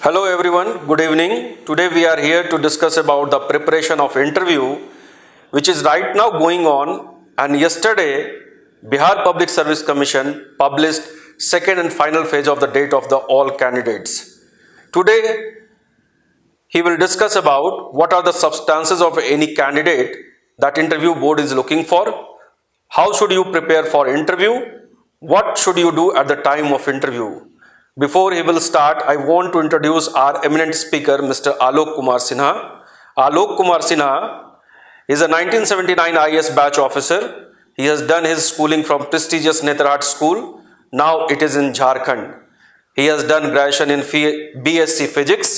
Hello everyone, good evening. Today we are here to discuss about the preparation of interview which is right now going on and yesterday Bihar Public Service Commission published second and final phase of the date of the all candidates. Today, he will discuss about what are the substances of any candidate that interview board is looking for, how should you prepare for interview, what should you do at the time of interview. Before he will start, I want to introduce our eminent speaker, Mr. Alok Kumar Sinha. Alok Kumar Sinha is a 1979 IS batch officer. He has done his schooling from prestigious Netarhat school. Now it is in Jharkhand. He has done graduation in BSc Physics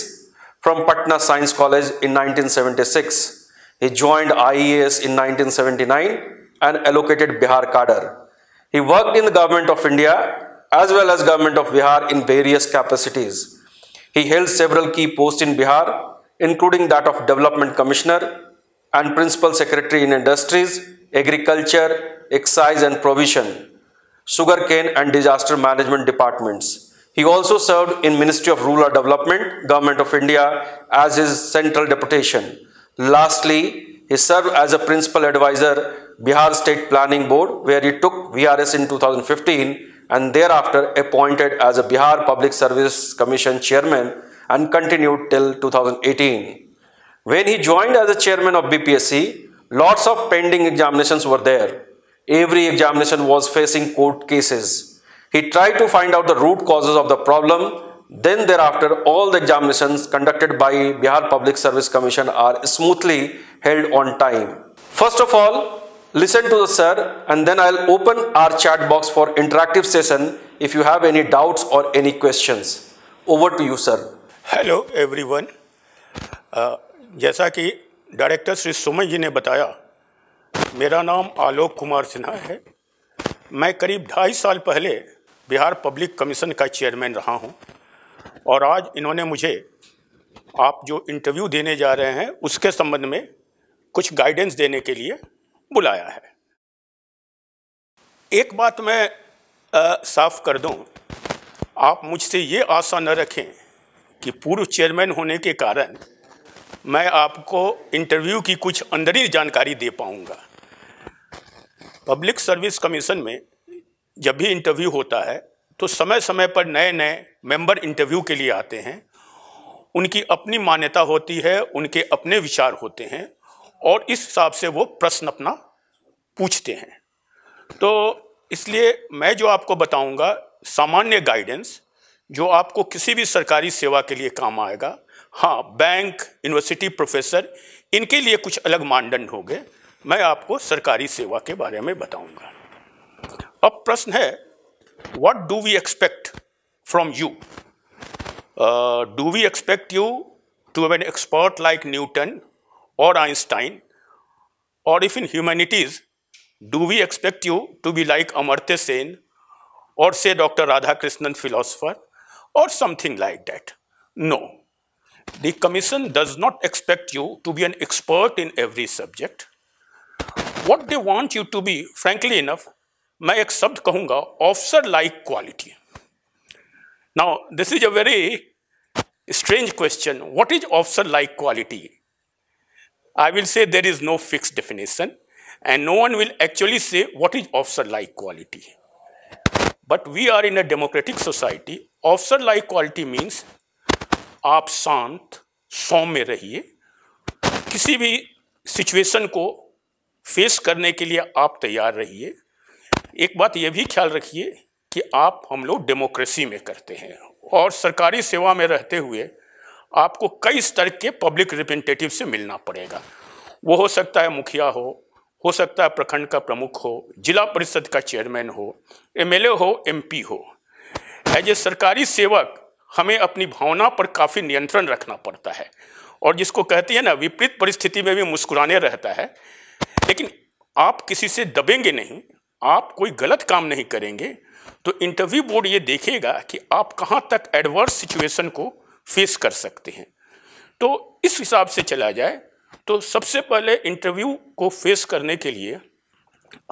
from Patna Science College in 1976. He joined IES in 1979 and allocated Bihar cadre. He worked in the government of India as well as government of Bihar in various capacities. He held several key posts in Bihar, including that of Development Commissioner and Principal Secretary in Industries, Agriculture, Excise and Provision, Sugarcane and Disaster Management Departments. He also served in Ministry of Rural Development, Government of India as his central deputation. Lastly, he served as a principal advisor Bihar State Planning Board where he took VRS in 2015 and thereafter appointed as a Bihar Public Service Commission chairman and continued till 2018. When he joined as a chairman of BPSC, lots of pending examinations were there. Every examination was facing court cases. He tried to find out the root causes of the problem. Then thereafter, all the examinations conducted by Bihar Public Service Commission are smoothly held on time. First of all, listen to the sir and then I'll open our chat box for interactive session if you have any doubts or any questions. Over to you, sir. Hello, everyone. Uh, जैसा कि director Shri सुमन जी ने बताया मेरा नाम आलोक कुमार सिन्हा है मैं करीब ढाई साल पहले बिहार पब्लिक कमीशन का चेयरमैन रहा हूं और आज इन्होंने मुझे आप जो इंटरव्यू देने जा रहे हैं उसके संबंध में कुछ गाइडेंस देने के लिए बुलाया है एक बात मैं आ, साफ कर दूं आप मुझसे ये आशा न रखें कि पूर्व चेयरमैन होने के कारण मैं आपको इंटरव्यू की कुछ अंदरी जानकारी दे पाऊंगा पब्लिक सर्विस कमीशन में जब भी इंटरव्यू होता है तो समय समय पर नए नए मेंबर इंटरव्यू के लिए आते हैं उनकी अपनी मान्यता होती है उनके अपने विचार होते हैं और इस हिसाब से वो प्रश्न अपना पूछते हैं तो इसलिए मैं जो आपको बताऊंगा सामान्य गाइडेंस जो आपको किसी भी सरकारी सेवा के लिए काम आएगा हाँ बैंक यूनिवर्सिटी प्रोफेसर इनके लिए कुछ अलग मानदंड हो गए मैं आपको सरकारी सेवा के बारे में बताऊंगा अब प्रश्न है what do we expect from you? Uh, do we expect you to be an expert like Newton or Einstein? Or if in humanities, do we expect you to be like Amartya Sen or say Dr. Radhakrishnan philosopher or something like that? No. The commission does not expect you to be an expert in every subject. What they want you to be, frankly enough, मैं एक शब्द कहूंगा officer like quality now this is a very strange question what is officer like quality I will say there is no fix definition and no one will actually say what is officer like quality but we are in a democratic society officer like quality means आप शांत में रहिए किसी भी situation को face करने के लिए आप तैयार रहिए एक बात ये भी ख्याल रखिए कि आप हम लोग डेमोक्रेसी में करते हैं और सरकारी सेवा में रहते हुए आपको कई स्तर के पब्लिक रिप्रेजेंटेटिव से मिलना पड़ेगा वो हो सकता है मुखिया हो हो सकता है प्रखंड का प्रमुख हो जिला परिषद का चेयरमैन हो एमएलए हो एमपी हो एज ए सरकारी सेवक हमें अपनी भावना पर काफ़ी नियंत्रण रखना पड़ता है और जिसको कहती है ना विपरीत परिस्थिति में भी मुस्कुराने रहता है लेकिन आप किसी से दबेंगे नहीं आप कोई गलत काम नहीं करेंगे तो इंटरव्यू बोर्ड ये देखेगा कि आप कहाँ तक एडवर्स सिचुएशन को फेस कर सकते हैं तो इस हिसाब से चला जाए तो सबसे पहले इंटरव्यू को फेस करने के लिए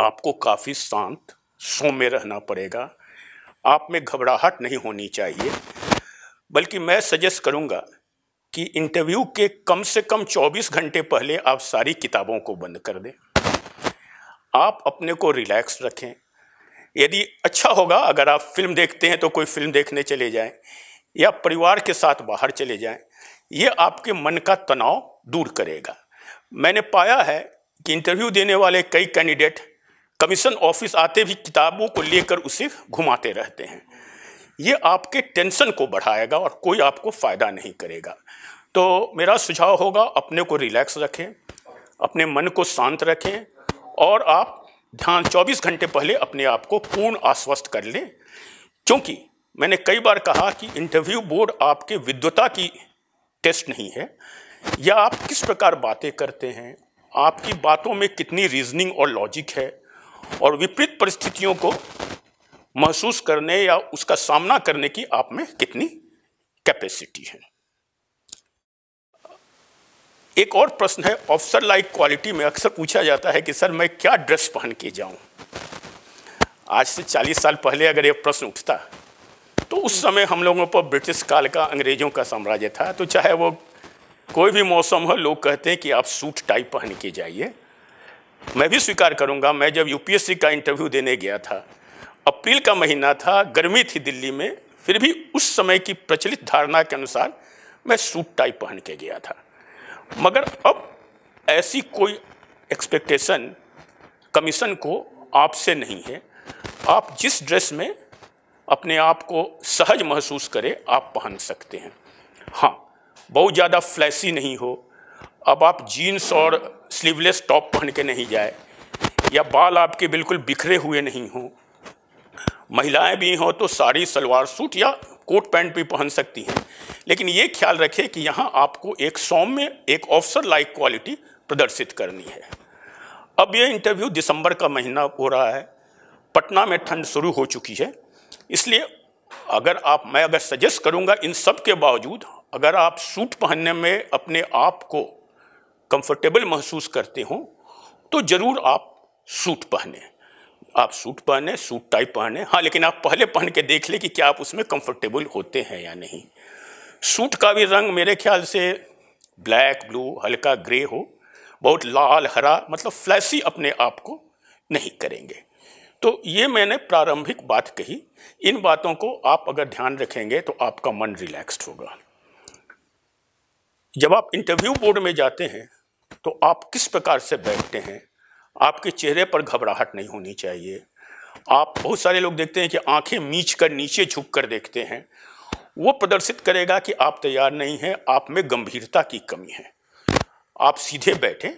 आपको काफ़ी शांत सौम्य रहना पड़ेगा आप में घबराहट नहीं होनी चाहिए बल्कि मैं सजेस्ट करूंगा कि इंटरव्यू के कम से कम 24 घंटे पहले आप सारी किताबों को बंद कर दें आप अपने को रिलैक्स रखें यदि अच्छा होगा अगर आप फिल्म देखते हैं तो कोई फिल्म देखने चले जाएं या परिवार के साथ बाहर चले जाएं ये आपके मन का तनाव दूर करेगा मैंने पाया है कि इंटरव्यू देने वाले कई कैंडिडेट कमीशन ऑफिस आते भी किताबों को लेकर उसे घुमाते रहते हैं ये आपके टेंशन को बढ़ाएगा और कोई आपको फ़ायदा नहीं करेगा तो मेरा सुझाव होगा अपने को रिलैक्स रखें अपने मन को शांत रखें और आप ध्यान 24 घंटे पहले अपने आप को पूर्ण आश्वस्त कर लें क्योंकि मैंने कई बार कहा कि इंटरव्यू बोर्ड आपके विद्वता की टेस्ट नहीं है या आप किस प्रकार बातें करते हैं आपकी बातों में कितनी रीजनिंग और लॉजिक है और विपरीत परिस्थितियों को महसूस करने या उसका सामना करने की आप में कितनी कैपेसिटी है एक और प्रश्न है ऑफिसर लाइक क्वालिटी में अक्सर पूछा जाता है कि सर मैं क्या ड्रेस पहन के जाऊं आज से 40 साल पहले अगर ये प्रश्न उठता तो उस हम्म। समय हम लोगों पर ब्रिटिश काल का अंग्रेजों का साम्राज्य था तो चाहे वो कोई भी मौसम हो लोग कहते हैं कि आप सूट टाई पहन के जाइए मैं भी स्वीकार करूंगा मैं जब यूपीएससी का इंटरव्यू देने गया था अप्रैल का महीना था गर्मी थी दिल्ली में फिर भी उस समय की प्रचलित धारणा के अनुसार मैं सूट टाई पहन के गया था मगर अब ऐसी कोई एक्सपेक्टेशन कमीशन को आपसे नहीं है आप जिस ड्रेस में अपने आप को सहज महसूस करें आप पहन सकते हैं हाँ बहुत ज़्यादा फ्लैसी नहीं हो अब आप जीन्स और स्लीवलेस टॉप पहन के नहीं जाए या बाल आपके बिल्कुल बिखरे हुए नहीं हों महिलाएं भी हों तो साड़ी सलवार सूट या कोट पैंट भी पहन सकती हैं लेकिन ये ख्याल रखें कि यहाँ आपको एक सौम्य एक ऑफिसर लाइक क्वालिटी प्रदर्शित करनी है अब यह इंटरव्यू दिसंबर का महीना हो रहा है पटना में ठंड शुरू हो चुकी है इसलिए अगर आप मैं अगर सजेस्ट करूंगा इन सब के बावजूद अगर आप सूट पहनने में अपने आप को कंफर्टेबल महसूस करते हो तो ज़रूर आप सूट पहने आप सूट पहने सूट टाइप पहने हाँ लेकिन आप पहले पहन के देख ले कि क्या आप उसमें कंफर्टेबल होते हैं या नहीं सूट का भी रंग मेरे ख्याल से ब्लैक ब्लू हल्का ग्रे हो बहुत लाल हरा मतलब फ्लैसी अपने आप को नहीं करेंगे तो ये मैंने प्रारंभिक बात कही इन बातों को आप अगर ध्यान रखेंगे तो आपका मन रिलैक्स्ड होगा जब आप इंटरव्यू बोर्ड में जाते हैं तो आप किस प्रकार से बैठते हैं आपके चेहरे पर घबराहट नहीं होनी चाहिए आप बहुत सारे लोग देखते हैं कि आंखें मीच कर नीचे झुक कर देखते हैं वो प्रदर्शित करेगा कि आप तैयार नहीं हैं आप में गंभीरता की कमी है आप सीधे बैठें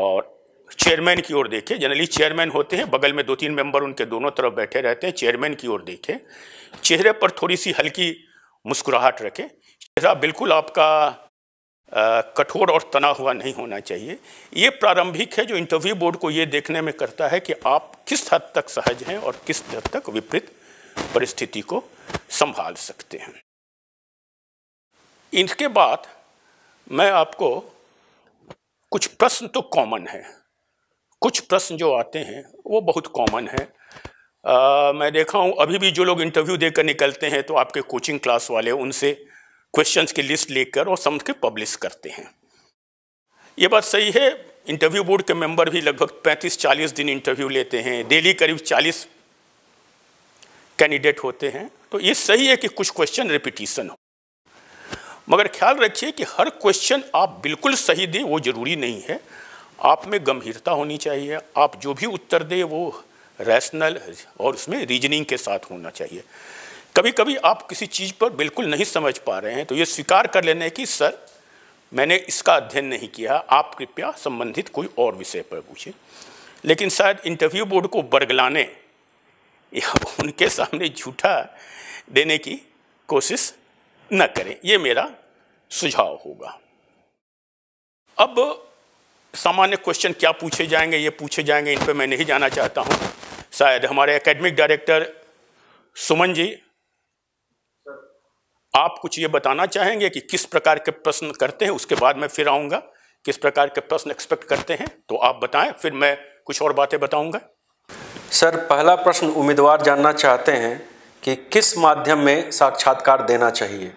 और चेयरमैन की ओर देखें जनरली चेयरमैन होते हैं बगल में दो तीन मेंबर उनके दोनों तरफ बैठे रहते हैं चेयरमैन की ओर देखें चेहरे पर थोड़ी सी हल्की मुस्कुराहट रखें चेहरा बिल्कुल आपका कठोर और तना हुआ नहीं होना चाहिए ये प्रारंभिक है जो इंटरव्यू बोर्ड को ये देखने में करता है कि आप किस हद तक सहज हैं और किस हद तक विपरीत परिस्थिति को संभाल सकते हैं इसके बाद मैं आपको कुछ प्रश्न तो कॉमन है कुछ प्रश्न जो आते हैं वो बहुत कॉमन है आ, मैं देखा हूँ अभी भी जो लोग इंटरव्यू देकर निकलते हैं तो आपके कोचिंग क्लास वाले उनसे क्वेश्चंस की लिस्ट लेकर और समझ के पब्लिश करते हैं ये बात सही है इंटरव्यू बोर्ड के मेंबर भी लगभग 35-40 दिन इंटरव्यू लेते हैं डेली करीब 40 कैंडिडेट होते हैं तो ये सही है कि कुछ क्वेश्चन रिपीटिशन हो मगर ख्याल रखिए कि हर क्वेश्चन आप बिल्कुल सही दें वो ज़रूरी नहीं है आप में गंभीरता होनी चाहिए आप जो भी उत्तर दें वो रैशनल और उसमें रीजनिंग के साथ होना चाहिए कभी कभी आप किसी चीज़ पर बिल्कुल नहीं समझ पा रहे हैं तो ये स्वीकार कर लेने की सर मैंने इसका अध्ययन नहीं किया आप कृपया संबंधित कोई और विषय पर पूछें लेकिन शायद इंटरव्यू बोर्ड को बरगलाने या उनके सामने झूठा देने की कोशिश न करें ये मेरा सुझाव होगा अब सामान्य क्वेश्चन क्या पूछे जाएंगे ये पूछे जाएंगे इन पर मैं नहीं जाना चाहता हूँ शायद हमारे एकेडमिक डायरेक्टर सुमन जी आप कुछ ये बताना चाहेंगे कि किस प्रकार के प्रश्न करते हैं उसके बाद मैं फिर आऊँगा किस प्रकार के प्रश्न एक्सपेक्ट करते हैं तो आप बताएं फिर मैं कुछ और बातें बताऊँगा सर पहला प्रश्न उम्मीदवार जानना चाहते हैं कि किस माध्यम में साक्षात्कार देना चाहिए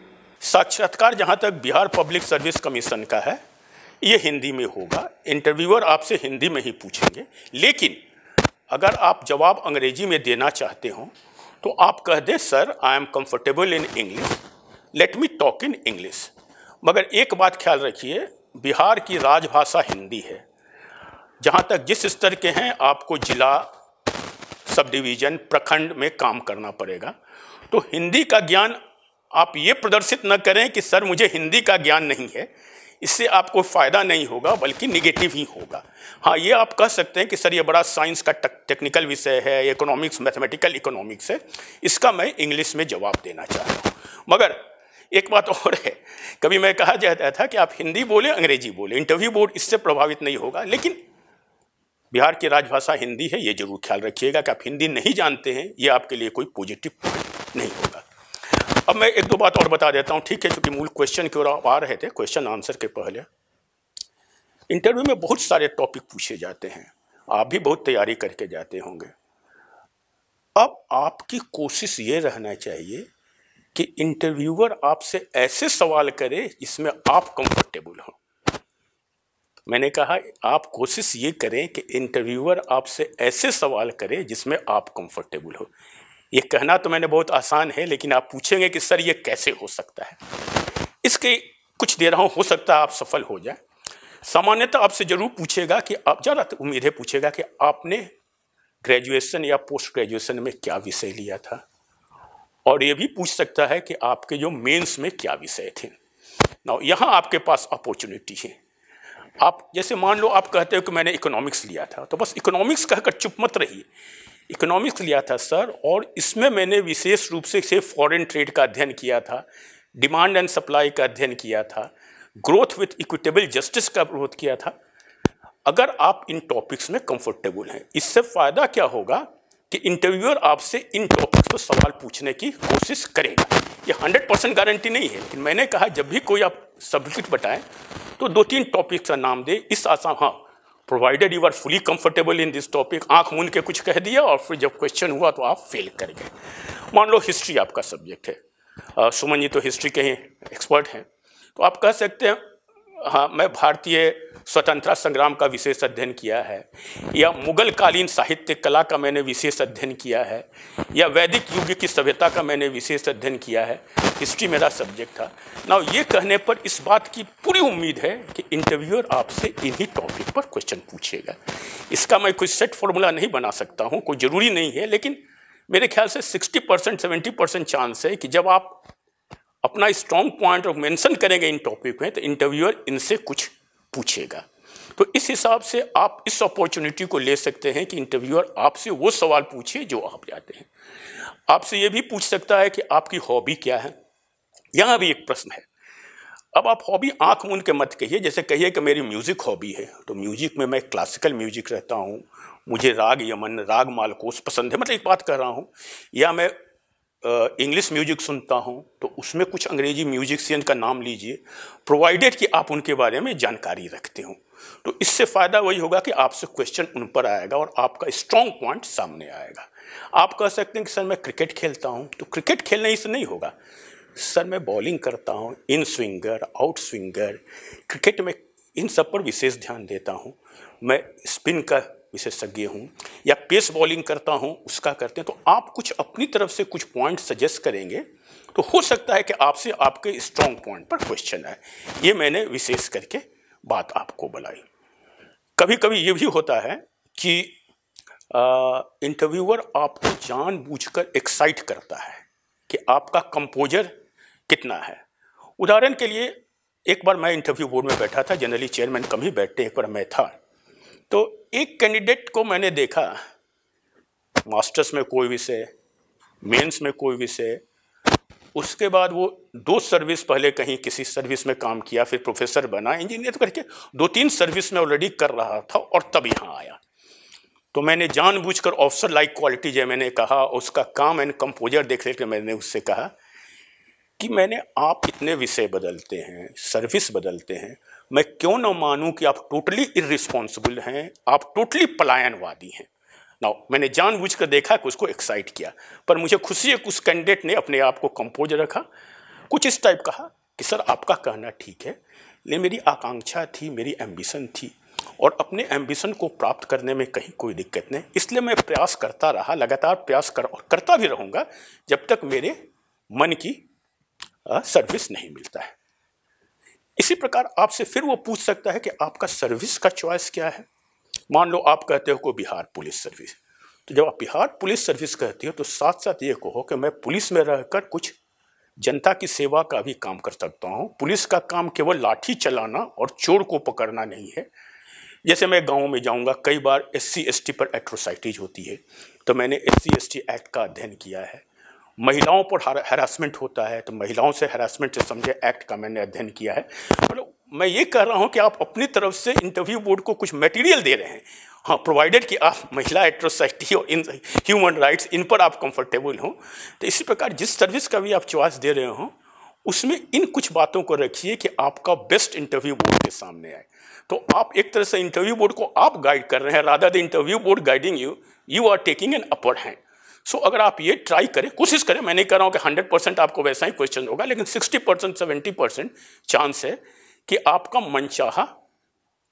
साक्षात्कार जहाँ तक बिहार पब्लिक सर्विस कमीशन का है ये हिंदी में होगा इंटरव्यूअर आपसे हिंदी में ही पूछेंगे लेकिन अगर आप जवाब अंग्रेजी में देना चाहते हो तो आप कह दें sir I am comfortable in English let me talk in English मगर एक बात ख्याल रखिए बिहार की राजभाषा हिंदी है जहाँ तक जिस स्तर के हैं आपको जिला सब डिवीज़न प्रखंड में काम करना पड़ेगा तो हिंदी का ज्ञान आप ये प्रदर्शित न करें कि सर मुझे हिंदी का ज्ञान नहीं है इससे आपको फ़ायदा नहीं होगा बल्कि निगेटिव ही होगा हाँ ये आप कह सकते हैं कि सर ये बड़ा साइंस का टेक्निकल विषय है इकोनॉमिक्स मैथमेटिकल इकोनॉमिक्स है इसका मैं इंग्लिश में जवाब देना चाह रहा हूँ मगर एक बात और है कभी मैं कहा जाता था कि आप हिंदी बोले अंग्रेजी बोले इंटरव्यू बोर्ड इससे प्रभावित नहीं होगा लेकिन बिहार की राजभाषा हिंदी है ये जरूर ख्याल रखिएगा कि आप हिंदी नहीं जानते हैं ये आपके लिए कोई पॉजिटिव नहीं होगा अब मैं एक दो बात और बता देता हूँ ठीक है क्योंकि मूल क्वेश्चन की ओर आप आ रहे थे क्वेश्चन आंसर के पहले इंटरव्यू में बहुत सारे टॉपिक पूछे जाते हैं आप भी बहुत तैयारी करके जाते होंगे अब आपकी कोशिश ये रहना चाहिए कि इंटरव्यूअर आपसे ऐसे सवाल करे जिसमें आप कंफर्टेबल हो मैंने कहा आप कोशिश ये करें कि इंटरव्यूअर आपसे ऐसे सवाल करे जिसमें आप कंफर्टेबल हो ये कहना तो मैंने बहुत आसान है लेकिन आप पूछेंगे कि सर ये कैसे हो सकता है इसके कुछ दे रहा हूँ हो सकता है आप सफल हो जाए सामान्यतः आपसे जरूर पूछेगा कि आप ज़्यादातर उम्मीद है पूछेगा कि आपने ग्रेजुएशन या पोस्ट ग्रेजुएशन में क्या विषय लिया था और ये भी पूछ सकता है कि आपके जो मेंस में क्या विषय थे ना यहाँ आपके पास अपॉर्चुनिटी है आप जैसे मान लो आप कहते हो कि मैंने इकोनॉमिक्स लिया था तो बस इकोनॉमिक्स कहकर चुप मत रहिए इकोनॉमिक्स लिया था सर और इसमें मैंने विशेष रूप से इसे फॉरेन ट्रेड का अध्ययन किया था डिमांड एंड सप्लाई का अध्ययन किया था ग्रोथ विथ इक्विटेबल जस्टिस का ग्रोथ किया था अगर आप इन टॉपिक्स में कंफर्टेबल हैं इससे फ़ायदा क्या होगा कि इंटरव्यूअर आपसे इन टॉपिक्स पर सवाल पूछने की कोशिश करेगा ये हंड्रेड परसेंट गारंटी नहीं है लेकिन मैंने कहा जब भी कोई आप सब्जेक्ट बताएं तो दो तीन टॉपिक्स का नाम दे इस आसान हाँ provided you are fully comfortable in this topic आंख मून के कुछ कह दिया और फिर जब क्वेश्चन हुआ तो आप फेल कर गए मान लो हिस्ट्री आपका सब्जेक्ट है सुमन जी तो हिस्ट्री के ही एक्सपर्ट हैं तो आप कह सकते हैं हाँ मैं भारतीय स्वतंत्रता संग्राम का विशेष अध्ययन किया है या मुगल कालीन साहित्य कला का मैंने विशेष अध्ययन किया है या वैदिक युग की सभ्यता का मैंने विशेष अध्ययन किया है हिस्ट्री मेरा सब्जेक्ट था ना ये कहने पर इस बात की पूरी उम्मीद है कि इंटरव्यूअर आपसे इन्हीं टॉपिक पर क्वेश्चन पूछेगा इसका मैं कोई सेट फॉर्मूला नहीं बना सकता हूँ कोई ज़रूरी नहीं है लेकिन मेरे ख्याल से sixty percent seventy percent chance है कि जब आप अपना स्ट्रॉन्ग पॉइंट ऑफ मेंशन करेंगे इन टॉपिक में तो इंटरव्यूअर इनसे कुछ पूछेगा तो इस हिसाब से आप इस अपॉर्चुनिटी को ले सकते हैं कि इंटरव्यूअर आपसे वो सवाल पूछे जो आप जाते हैं आपसे ये भी पूछ सकता है कि आपकी हॉबी क्या है यहाँ भी एक प्रश्न है अब आप हॉबी आंख मूंद के मत कहिए जैसे कहिए कि मेरी म्यूज़िक हॉबी है तो म्यूज़िक में मैं क्लासिकल म्यूज़िक रहता हूँ मुझे राग यमन राग मालकोस पसंद है मतलब एक बात कर रहा हूँ या मैं इंग्लिश म्यूजिक सुनता हूँ तो उसमें कुछ अंग्रेजी म्यूजिशियन का नाम लीजिए प्रोवाइडेड कि आप उनके बारे में जानकारी रखते हो तो इससे फ़ायदा वही होगा कि आपसे क्वेश्चन उन पर आएगा और आपका स्ट्रॉन्ग पॉइंट सामने आएगा आप कह सकते हैं कि सर मैं क्रिकेट खेलता हूँ तो क्रिकेट खेलने से नहीं होगा सर मैं बॉलिंग करता हूँ in swinger out swinger cricket में इन सब पर विशेष ध्यान देता हूँ मैं स्पिन का विशेषज्ञ हूँ या पेस बॉलिंग करता हूँ उसका करते हैं तो आप कुछ अपनी तरफ से कुछ पॉइंट सजेस्ट करेंगे तो हो सकता है कि आपसे आपके स्ट्रॉन्ग पॉइंट पर क्वेश्चन आए ये मैंने विशेष करके बात आपको बुलाई कभी कभी ये भी होता है कि इंटरव्यूअर आपको जानबूझकर एक्साइट करता है कि आपका कंपोजर कितना है उदाहरण के लिए एक बार मैं इंटरव्यू बोर्ड में बैठा था जनरली चेयरमैन कम ही बैठते एक बार मैं था तो एक कैंडिडेट को मैंने देखा मास्टर्स में कोई विषय मेंस में कोई विषय उसके बाद वो दो सर्विस पहले कहीं किसी सर्विस में काम किया फिर प्रोफेसर बना इंजीनियर तो करके दो तीन सर्विस में ऑलरेडी कर रहा था और तब यहाँ आया तो मैंने जानबूझकर ऑफिसर लाइक क्वालिटी जो मैंने कहा उसका काम एंड कंपोजर देख देख मैंने उससे कहा कि मैंने आप इतने विषय बदलते हैं सर्विस बदलते हैं मैं क्यों ना मानूं कि आप टोटली इरिस्पॉन्सिबल हैं आप टोटली पलायनवादी हैं नाउ मैंने जानबूझ कर देखा कि उसको एक्साइट किया पर मुझे खुशी है कि उस कैंडिडेट ने अपने आप को कंपोज रखा कुछ इस टाइप कहा कि सर आपका कहना ठीक है ले मेरी आकांक्षा थी मेरी एम्बिशन थी और अपने एम्बिशन को प्राप्त करने में कहीं कोई दिक्कत नहीं इसलिए मैं प्रयास करता रहा लगातार प्रयास कर और करता भी रहूँगा जब तक मेरे मन की सर्विस नहीं मिलता है इसी प्रकार आपसे फिर वो पूछ सकता है कि आपका सर्विस का चॉइस क्या है मान लो आप कहते हो को बिहार पुलिस सर्विस तो जब आप बिहार पुलिस सर्विस कहती हो तो साथ साथ ये कहो कि मैं पुलिस में रहकर कुछ जनता की सेवा का भी काम कर सकता हूँ पुलिस का काम केवल लाठी चलाना और चोर को पकड़ना नहीं है जैसे मैं गाँव में जाऊँगा कई बार एस सी पर एट्रोसाइटीज होती है तो मैंने एस सी एक्ट का अध्ययन किया है महिलाओं पर हरासमेंट होता है तो महिलाओं से हरासमेंट से समझे एक्ट का मैंने अध्ययन किया है मतलब मैं ये कह रहा हूँ कि आप अपनी तरफ से इंटरव्यू बोर्ड को कुछ मटेरियल दे रहे हैं हाँ प्रोवाइडेड कि आप महिला एट्रोसाइटी और इन ह्यूमन राइट्स इन पर आप कंफर्टेबल हों तो इसी प्रकार जिस सर्विस का भी आप चॉइस दे रहे हों उसमें इन कुछ बातों को रखिए कि आपका बेस्ट इंटरव्यू बोर्ड के सामने आए तो आप एक तरह से इंटरव्यू बोर्ड को आप गाइड कर रहे हैं rather the interview board guiding you you are taking an upper hand so so, अगर आप ये ट्राई करें कोशिश करें मैं नहीं कह रहा हूँ कि हंड्रेड परसेंट आपको वैसा ही क्वेश्चन होगा लेकिन sixty percent seventy percent chance है कि आपका मनचाहा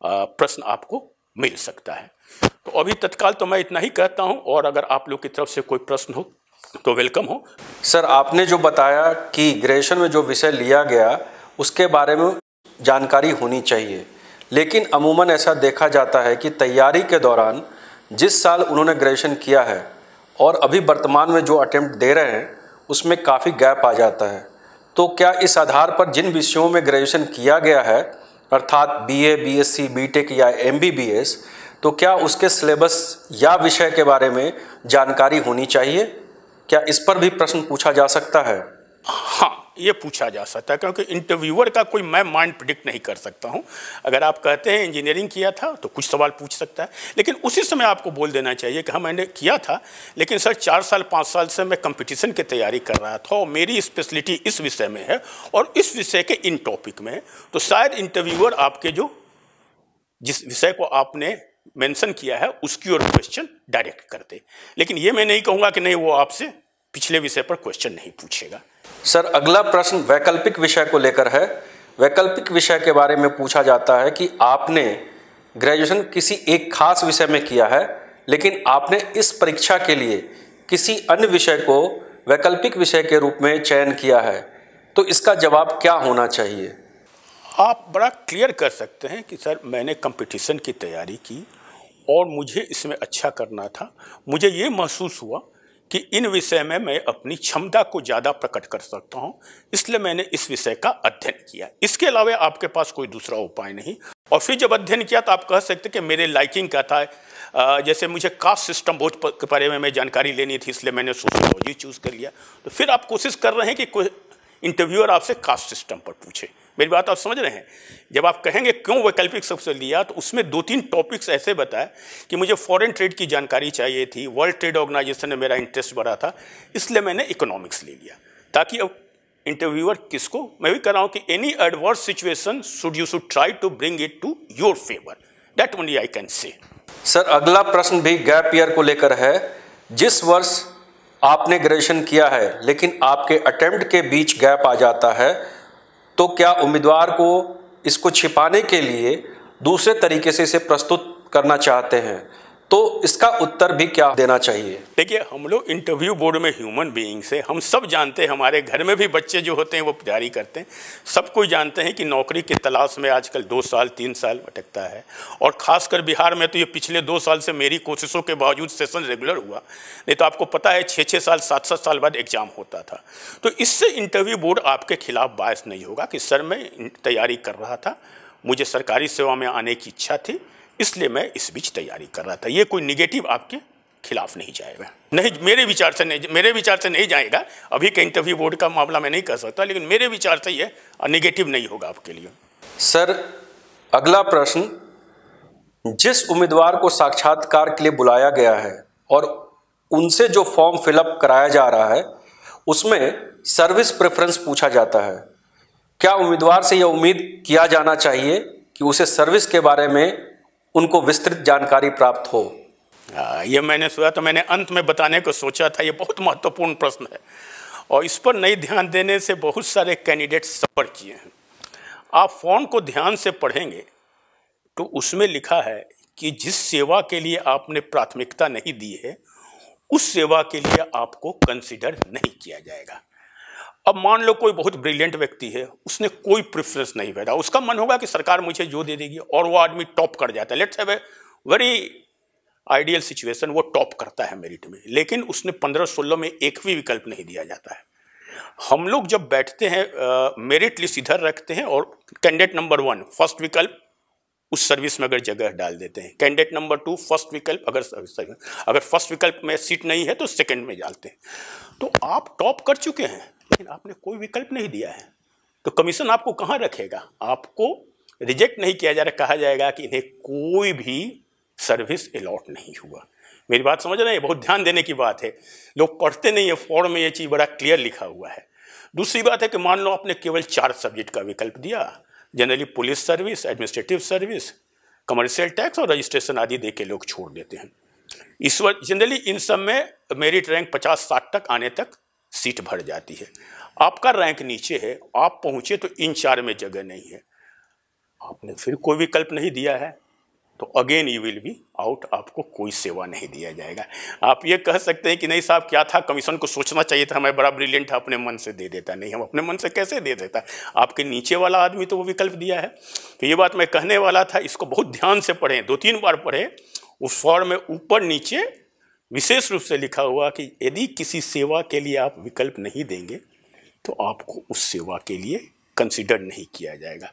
प्रश्न आपको मिल सकता है तो अभी तत्काल तो मैं इतना ही कहता हूँ और अगर आप लोग की तरफ से कोई प्रश्न हो तो वेलकम हो सर आपने जो बताया कि ग्रेजुएशन में जो विषय लिया गया उसके बारे में जानकारी होनी चाहिए लेकिन अमूमन ऐसा देखा जाता है कि तैयारी के दौरान जिस साल उन्होंने ग्रेजुएशन किया है और अभी वर्तमान में जो अटैम्प्ट दे रहे हैं उसमें काफ़ी गैप आ जाता है तो क्या इस आधार पर जिन विषयों में ग्रेजुएशन किया गया है अर्थात B B A S C B tech या एम बी बी एस तो क्या उसके सिलेबस या विषय के बारे में जानकारी होनी चाहिए क्या इस पर भी प्रश्न पूछा जा सकता है हाँ ये पूछा जा सकता है क्योंकि इंटरव्यूअर का कोई मैं माइंड प्रिडिक्ट नहीं कर सकता हूँ अगर आप कहते हैं इंजीनियरिंग किया था तो कुछ सवाल पूछ सकता है लेकिन उसी समय आपको बोल देना चाहिए कि हाँ मैंने किया था लेकिन सर चार साल पाँच साल से मैं कंपटीशन की तैयारी कर रहा था और मेरी स्पेशलिटी इस विषय में है और इस विषय के इन टॉपिक में तो शायद इंटरव्यूअर आपके जो जिस विषय को आपने मेंशन किया है उसकी ओर क्वेश्चन डायरेक्ट करते लेकिन ये मैं नहीं कहूँगा कि नहीं वो आपसे पिछले विषय पर क्वेश्चन नहीं पूछेगा सर अगला प्रश्न वैकल्पिक विषय को लेकर है वैकल्पिक विषय के बारे में पूछा जाता है कि आपने ग्रेजुएशन किसी एक खास विषय में किया है लेकिन आपने इस परीक्षा के लिए किसी अन्य विषय को वैकल्पिक विषय के रूप में चयन किया है तो इसका जवाब क्या होना चाहिए आप बड़ा क्लियर कर सकते हैं कि सर मैंने कंपटीशन की तैयारी की और मुझे इसमें अच्छा करना था मुझे ये महसूस हुआ कि इन विषय में मैं अपनी क्षमता को ज़्यादा प्रकट कर सकता हूँ इसलिए मैंने इस विषय का अध्ययन किया इसके अलावा आपके पास कोई दूसरा उपाय नहीं और फिर जब अध्ययन किया तो आप कह सकते कि मेरे लाइकिंग का था जैसे मुझे कास्ट सिस्टम बोर्ड के बारे में मैं जानकारी लेनी थी इसलिए मैंने सोशोलॉजी चूज़ कर लिया तो फिर आप कोशिश कर रहे हैं कि कोई इंटरव्यूअर आपसे कास्ट सिस्टम पर पूछे मेरी बात आप समझ रहे हैं जब आप कहेंगे क्यों वैकल्पिक सबसे लिया तो उसमें दो तीन टॉपिक्स ऐसे बताए कि मुझे फॉरेन ट्रेड की जानकारी चाहिए थी वर्ल्ड ट्रेड ऑर्गेनाइजेशन में मेरा इंटरेस्ट बढ़ा था इसलिए मैंने इकोनॉमिक्स ले लिया ताकि अब इंटरव्यूअर किसको मैं भी कर रहा हूँ कि any adverse situation should you should try to bring it to your favour that only I can say sir अगला प्रश्न भी गैप ईयर को लेकर है जिस वर्ष आपने ग्रेजुएशन किया है लेकिन आपके अटेम्प्ट के बीच गैप आ जाता है तो क्या उम्मीदवार को इसको छिपाने के लिए दूसरे तरीके से इसे प्रस्तुत करना चाहते हैं तो इसका उत्तर भी क्या देना चाहिए देखिए हम लोग इंटरव्यू बोर्ड में ह्यूमन बीइंग्स है हम सब जानते हैं हमारे घर में भी बच्चे जो होते हैं वो तैयारी करते हैं सब कोई जानते हैं कि नौकरी की तलाश में आजकल दो साल तीन साल भटकता है और खासकर बिहार में तो ये पिछले दो साल से मेरी कोशिशों के बावजूद सेशन रेगुलर हुआ नहीं तो आपको पता है छः छः साल सात सात साल बाद एग्जाम होता था तो इससे इंटरव्यू बोर्ड आपके खिलाफ बायस नहीं होगा कि सर मैं तैयारी कर रहा था मुझे सरकारी सेवा में आने की इच्छा थी इसलिए मैं इस बीच तैयारी कर रहा था ये कोई निगेटिव आपके खिलाफ नहीं जाएगा नहीं मेरे विचार से नहीं मेरे विचार से नहीं जाएगा अभी का इंटरव्यू बोर्ड का मामला मैं नहीं कर सकता लेकिन मेरे विचार से ये निगेटिव नहीं होगा आपके लिए सर अगला प्रश्न जिस उम्मीदवार को साक्षात्कार के लिए बुलाया गया है और उनसे जो फॉर्म फिलअप कराया जा रहा है उसमें सर्विस प्रेफरेंस पूछा जाता है क्या उम्मीदवार से यह उम्मीद किया जाना चाहिए कि उसे सर्विस के बारे में उनको विस्तृत जानकारी प्राप्त हो हाँ, ये मैंने सुना तो मैंने अंत में बताने को सोचा था ये बहुत महत्वपूर्ण प्रश्न है और इस पर नहीं ध्यान देने से बहुत सारे कैंडिडेट सफर किए हैं आप फॉर्म को ध्यान से पढ़ेंगे तो उसमें लिखा है कि जिस सेवा के लिए आपने प्राथमिकता नहीं दी है उस सेवा के लिए आपको कंसिडर नहीं किया जाएगा अब मान लो कोई बहुत ब्रिलियंट व्यक्ति है उसने कोई प्रेफरेंस नहीं भेजा उसका मन होगा कि सरकार मुझे जो दे देगी और वो आदमी टॉप कर जाता है let's have a very ideal situation वो टॉप करता है मेरिट में लेकिन उसने पंद्रह सोलह में एक भी विकल्प नहीं दिया जाता है हम लोग जब बैठते हैं मेरिट लिस्ट इधर रखते हैं और कैंडिडेट नंबर वन फर्स्ट विकल्प उस सर्विस में अगर जगह डाल देते हैं कैंडिडेट नंबर टू फर्स्ट विकल्प अगर अगर फर्स्ट विकल्प में सीट नहीं है तो सेकंड में डालते हैं तो आप टॉप कर चुके हैं लेकिन आपने कोई विकल्प नहीं दिया है तो कमीशन आपको कहाँ रखेगा आपको रिजेक्ट नहीं किया जा रहा कहा जाएगा कि इन्हें कोई भी सर्विस अलॉट नहीं हुआ मेरी बात समझ रहे हैं बहुत ध्यान देने की बात है लोग पढ़ते नहीं है फॉर्म में ये चीज़ बड़ा क्लियर लिखा हुआ है दूसरी बात है कि मान लो आपने केवल चार सब्जेक्ट का विकल्प दिया generally police service administrative service commercial tax और रजिस्ट्रेशन आदि दे के लोग छोड़ देते हैं इस वक्त जनरली इन सब में मेरिट रैंक पचास साठ तक आने तक सीट भर जाती है आपका रैंक नीचे है आप पहुंचे तो इन चार में जगह नहीं है आपने फिर कोई विकल्प नहीं दिया है तो again you will be out आपको कोई सेवा नहीं दिया जाएगा आप ये कह सकते हैं कि नहीं साहब क्या था कमीशन को सोचना चाहिए था मैं बड़ा ब्रिलियंट अपने मन से दे देता नहीं हम अपने मन से कैसे दे देता आपके नीचे वाला आदमी तो वो विकल्प दिया है तो ये बात मैं कहने वाला था इसको बहुत ध्यान से पढ़ें दो तीन बार पढ़ें उस फॉर्म में ऊपर नीचे विशेष रूप से लिखा हुआ कि यदि किसी सेवा के लिए आप विकल्प नहीं देंगे तो आपको उस सेवा के लिए कंसिडर नहीं किया जाएगा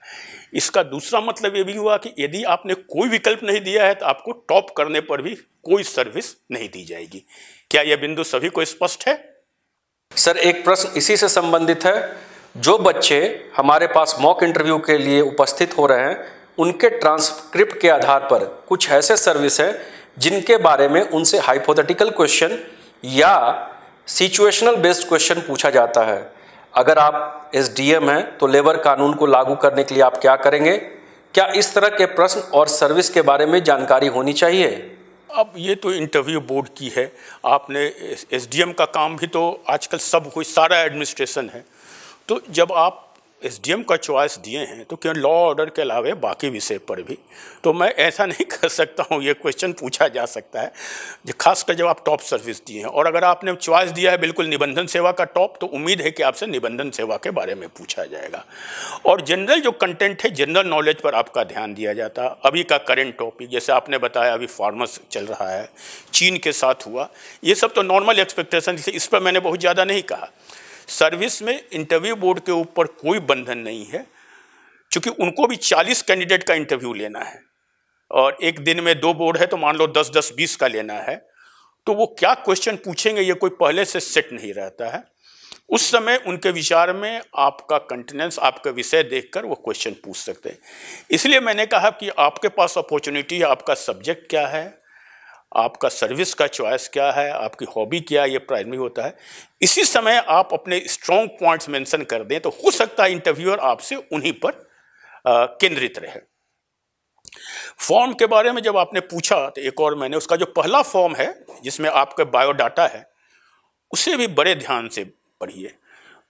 इसका दूसरा मतलब ये भी हुआ कि यदि आपने कोई विकल्प नहीं दिया है तो आपको टॉप करने पर भी कोई सर्विस नहीं दी जाएगी क्या यह बिंदु सभी को स्पष्ट है सर एक प्रश्न इसी से संबंधित है जो बच्चे हमारे पास मॉक इंटरव्यू के लिए उपस्थित हो रहे हैं उनके ट्रांसक्रिप्ट के आधार पर कुछ ऐसे सर्विस हैं जिनके बारे में उनसे हाइपोथेटिकल क्वेश्चन या सिचुएशनल बेस्ड क्वेश्चन पूछा जाता है अगर आप एस हैं तो लेबर कानून को लागू करने के लिए आप क्या करेंगे क्या इस तरह के प्रश्न और सर्विस के बारे में जानकारी होनी चाहिए अब ये तो इंटरव्यू बोर्ड की है आपने एसडीएम का काम भी तो आजकल सब कोई सारा एडमिनिस्ट्रेशन है तो जब आप एस डी एम का चॉइस दिए हैं तो क्यों लॉ ऑर्डर के अलावा बाकी विषय पर भी तो मैं ऐसा नहीं कर सकता हूँ ये क्वेश्चन पूछा जा सकता है खासकर जब आप टॉप सर्विस दिए हैं और अगर आपने चॉइस दिया है बिल्कुल निबंधन सेवा का टॉप तो उम्मीद है कि आपसे निबंधन सेवा के बारे में पूछा जाएगा और जनरल जो कंटेंट है जनरल नॉलेज पर आपका ध्यान दिया जाता अभी का करेंट टॉपिक जैसे आपने बताया अभी फार्मर्स चल रहा है चीन के साथ हुआ ये सब तो नॉर्मल एक्सपेक्टेशन इस पर मैंने बहुत ज़्यादा नहीं कहा सर्विस में इंटरव्यू बोर्ड के ऊपर कोई बंधन नहीं है क्योंकि उनको भी 40 कैंडिडेट का इंटरव्यू लेना है और एक दिन में दो बोर्ड है तो मान लो 10 10 20 का लेना है तो वो क्या क्वेश्चन पूछेंगे ये कोई पहले से सेट नहीं रहता है उस समय उनके विचार में आपका कंटिनेंस आपका विषय देखकर वो क्वेश्चन पूछ सकते हैं इसलिए मैंने कहा कि आपके पास अपॉर्चुनिटी आपका सब्जेक्ट क्या है आपका सर्विस का चॉइस क्या है आपकी हॉबी क्या है ये प्राइमरी होता है इसी समय आप अपने स्ट्रॉन्ग पॉइंट्स मेंशन कर दें तो हो सकता है इंटरव्यूअर आपसे उन्हीं पर केंद्रित रहे फॉर्म के बारे में जब आपने पूछा तो एक और मैंने उसका जो पहला फॉर्म है जिसमें आपका बायोडाटा है उसे भी बड़े ध्यान से पढ़िए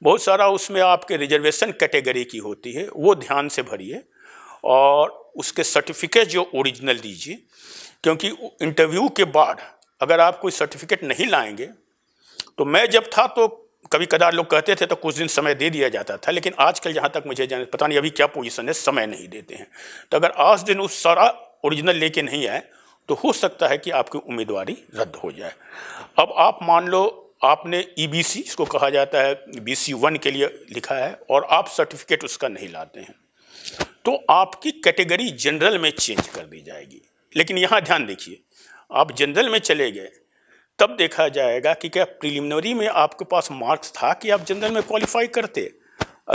बहुत सारा उसमें आपके रिजर्वेशन कैटेगरी की होती है वो ध्यान से भरिए और उसके सर्टिफिकेट जो ओरिजिनल दीजिए क्योंकि इंटरव्यू के बाद अगर आप कोई सर्टिफिकेट नहीं लाएंगे तो मैं जब था तो कभी कदार लोग कहते थे तो कुछ दिन समय दे दिया जाता था लेकिन आजकल जहाँ तक मुझे जाने पता नहीं अभी क्या पोजीशन है समय नहीं देते हैं तो अगर आज दिन उस सारा ओरिजिनल लेके नहीं आए तो हो सकता है कि आपकी उम्मीदवारी रद्द हो जाए अब आप मान लो आपने ई बी सी इसको कहा जाता है बी सी वन के लिए लिखा है और आप सर्टिफिकेट उसका नहीं लाते हैं तो आपकी कैटेगरी जनरल में चेंज कर दी जाएगी लेकिन यहाँ ध्यान देखिए आप जनरल में चले गए तब देखा जाएगा कि क्या प्रिलिमिनरी में आपके पास मार्क्स था कि आप जनरल में क्वालिफाई करते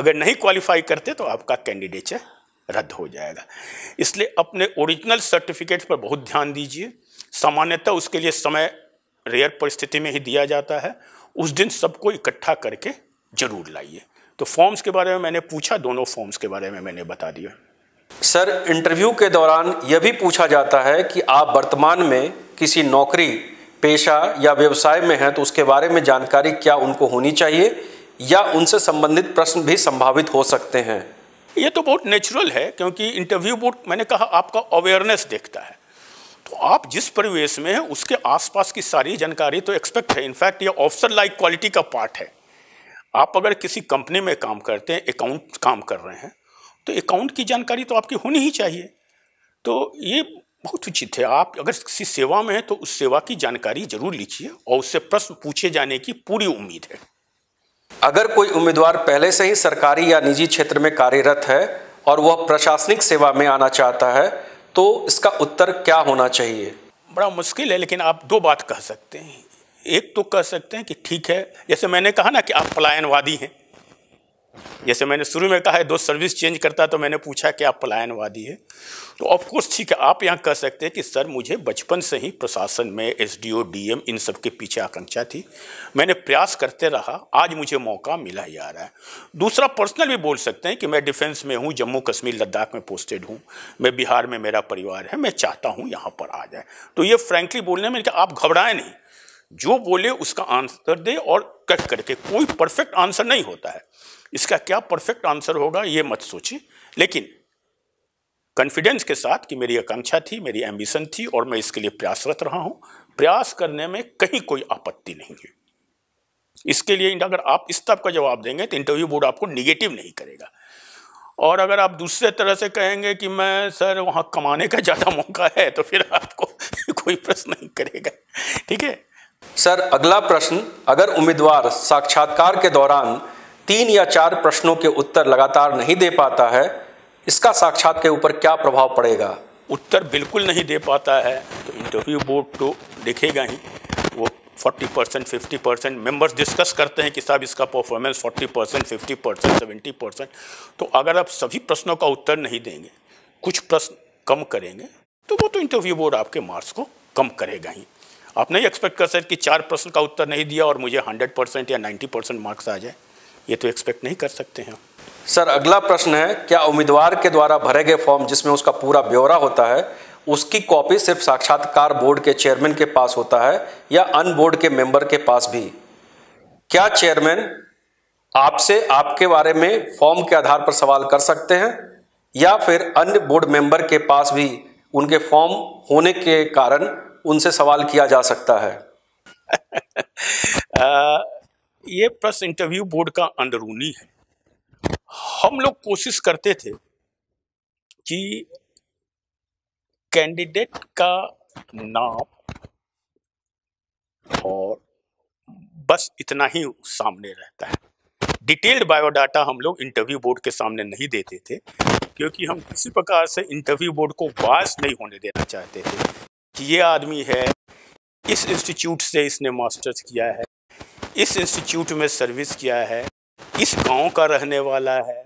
अगर नहीं क्वालिफाई करते तो आपका कैंडिडेचर रद्द हो जाएगा इसलिए अपने ओरिजिनल सर्टिफिकेट पर बहुत ध्यान दीजिए सामान्यतः उसके लिए समय रेयर परिस्थिति में ही दिया जाता है उस दिन सबको इकट्ठा करके जरूर लाइए तो फॉर्म्स के बारे में मैंने पूछा दोनों फॉर्म्स के बारे में मैंने बता दिया सर इंटरव्यू के दौरान यह भी पूछा जाता है कि आप वर्तमान में किसी नौकरी पेशा या व्यवसाय में हैं तो उसके बारे में जानकारी क्या उनको होनी चाहिए या उनसे संबंधित प्रश्न भी संभावित हो सकते हैं ये तो बहुत नेचुरल है क्योंकि इंटरव्यू बोर्ड मैंने कहा आपका अवेयरनेस देखता है तो आप जिस परिवेश में हैं उसके आसपास की सारी जानकारी तो एक्सपेक्ट है इनफैक्ट ये ऑफिसर लाइक क्वालिटी का पार्ट है आप अगर किसी कंपनी में काम करते हैं अकाउंट काम कर रहे हैं तो अकाउंट की जानकारी तो आपकी होनी ही चाहिए तो ये बहुत उचित है आप अगर किसी सेवा में है तो उस सेवा की जानकारी जरूर लीजिए और उससे प्रश्न पूछे जाने की पूरी उम्मीद है अगर कोई उम्मीदवार पहले से ही सरकारी या निजी क्षेत्र में कार्यरत है और वह प्रशासनिक सेवा में आना चाहता है तो इसका उत्तर क्या होना चाहिए बड़ा मुश्किल है लेकिन आप दो बात कह सकते हैं एक तो कह सकते हैं कि ठीक है जैसे मैंने कहा ना कि आप पलायनवादी हैं जैसे मैंने शुरू में कहा है दो सर्विस चेंज करता तो मैंने पूछा कि आप पलायनवादी है तो ऑफकोर्स ठीक है आप यहाँ कह सकते हैं कि सर मुझे बचपन से ही प्रशासन में एस डी ओ इन सब के पीछे आकांक्षा थी मैंने प्रयास करते रहा आज मुझे मौका मिला ही आ रहा है दूसरा पर्सनल भी बोल सकते हैं कि मैं डिफेंस में हूँ जम्मू कश्मीर लद्दाख में पोस्टेड हूँ मैं बिहार में मेरा परिवार है मैं चाहता हूँ यहाँ पर आ जाए तो ये फ्रेंकली बोलने में आप घबराएं नहीं जो बोले उसका आंसर दे और कट करके कोई परफेक्ट आंसर नहीं होता है इसका क्या परफेक्ट आंसर होगा ये मत सोचिए लेकिन कॉन्फिडेंस के साथ कि मेरी आकांक्षा थी मेरी एम्बिशन थी और मैं इसके लिए प्रयासरत रहा हूँ प्रयास करने में कहीं कोई आपत्ति नहीं है इसके लिए अगर आप इस टाइप का जवाब देंगे तो इंटरव्यू बोर्ड आपको निगेटिव नहीं करेगा और अगर आप दूसरे तरह से कहेंगे कि मैं सर वहाँ कमाने का ज़्यादा मौका है तो फिर आपको कोई प्रश्न नहीं करेगा ठीक है सर अगला प्रश्न अगर उम्मीदवार साक्षात्कार के दौरान तीन या चार प्रश्नों के उत्तर लगातार नहीं दे पाता है इसका साक्षात के ऊपर क्या प्रभाव पड़ेगा उत्तर बिल्कुल नहीं दे पाता है तो इंटरव्यू बोर्ड तो देखेगा ही वो 40 percent fifty percent members discuss करते हैं कि साहब इसका performance 40 percent fifty percent seventy percent तो अगर आप सभी प्रश्नों का उत्तर नहीं देंगे कुछ प्रश्न कम करेंगे तो वो तो इंटरव्यू बोर्ड आपके मार्क्स को कम करेगा ही आप नहीं एक्सपेक्ट कर सकते कि चार प्रश्न का उत्तर नहीं दिया और मुझे हंड्रेड परसेंट या नाइन्टी परसेंट मार्क्स आ जाए ये तो एक्सपेक्ट नहीं कर सकते हैं सर अगला प्रश्न है क्या उम्मीदवार के द्वारा भरे गए फॉर्म जिसमें उसका पूरा ब्यौरा होता है उसकी कॉपी सिर्फ साक्षात्कार बोर्ड के चेयरमैन के पास होता है या अन बोर्ड के मेंबर के पास भी क्या चेयरमैन आपसे आपके बारे में फॉर्म के आधार पर सवाल कर सकते हैं या फिर अन्य बोर्ड मेंबर के पास भी उनके फॉर्म होने के कारण उनसे सवाल किया जा सकता है आ, ये प्रेस इंटरव्यू बोर्ड का अंदरूनी है हम लोग कोशिश करते थे कि कैंडिडेट का नाम और बस इतना ही सामने रहता है डिटेल्ड बायोडाटा हम लोग इंटरव्यू बोर्ड के सामने नहीं देते थे क्योंकि हम किसी प्रकार से इंटरव्यू बोर्ड को बास नहीं होने देना चाहते थे कि ये आदमी है इस इंस्टीट्यूट से इसने मास्टर्स किया है इस इंस्टीट्यूट में सर्विस किया है इस गांव का रहने वाला है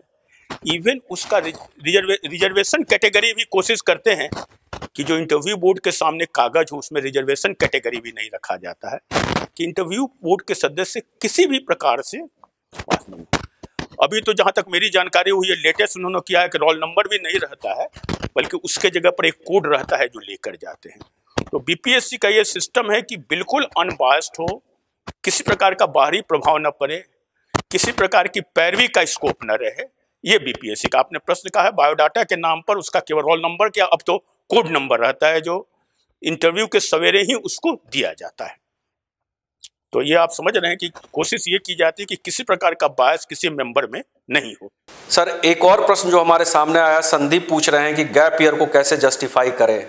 इवन उसका रिजर्वे रिजर्वेशन कैटेगरी भी कोशिश करते हैं कि जो इंटरव्यू बोर्ड के सामने कागज हो उसमें रिजर्वेशन कैटेगरी भी नहीं रखा जाता है कि इंटरव्यू बोर्ड के सदस्य किसी भी प्रकार से अभी तो जहाँ तक मेरी जानकारी हुई है लेटेस्ट उन्होंने किया है कि रोल नंबर भी नहीं रहता है बल्कि उसके जगह पर एक कोड रहता है जो लेकर जाते हैं तो बीपीएससी का ये सिस्टम है कि बिल्कुल अनबायस्ड हो किसी प्रकार का बाहरी प्रभाव न पड़े किसी प्रकार की पैरवी का स्कोप न रहे ये बीपीएससी का आपने प्रश्न कहा है बायोडाटा के नाम पर उसका केवल रोल नंबर क्या अब तो कोड नंबर रहता है जो इंटरव्यू के सवेरे ही उसको दिया जाता है तो ये आप समझ रहे हैं कि कोशिश ये की जाती है कि किसी प्रकार का बायस किसी मेंबर में नहीं हो सर एक और प्रश्न जो हमारे सामने आया संदीप पूछ रहे हैं कि गैप ईयर को कैसे जस्टिफाई करें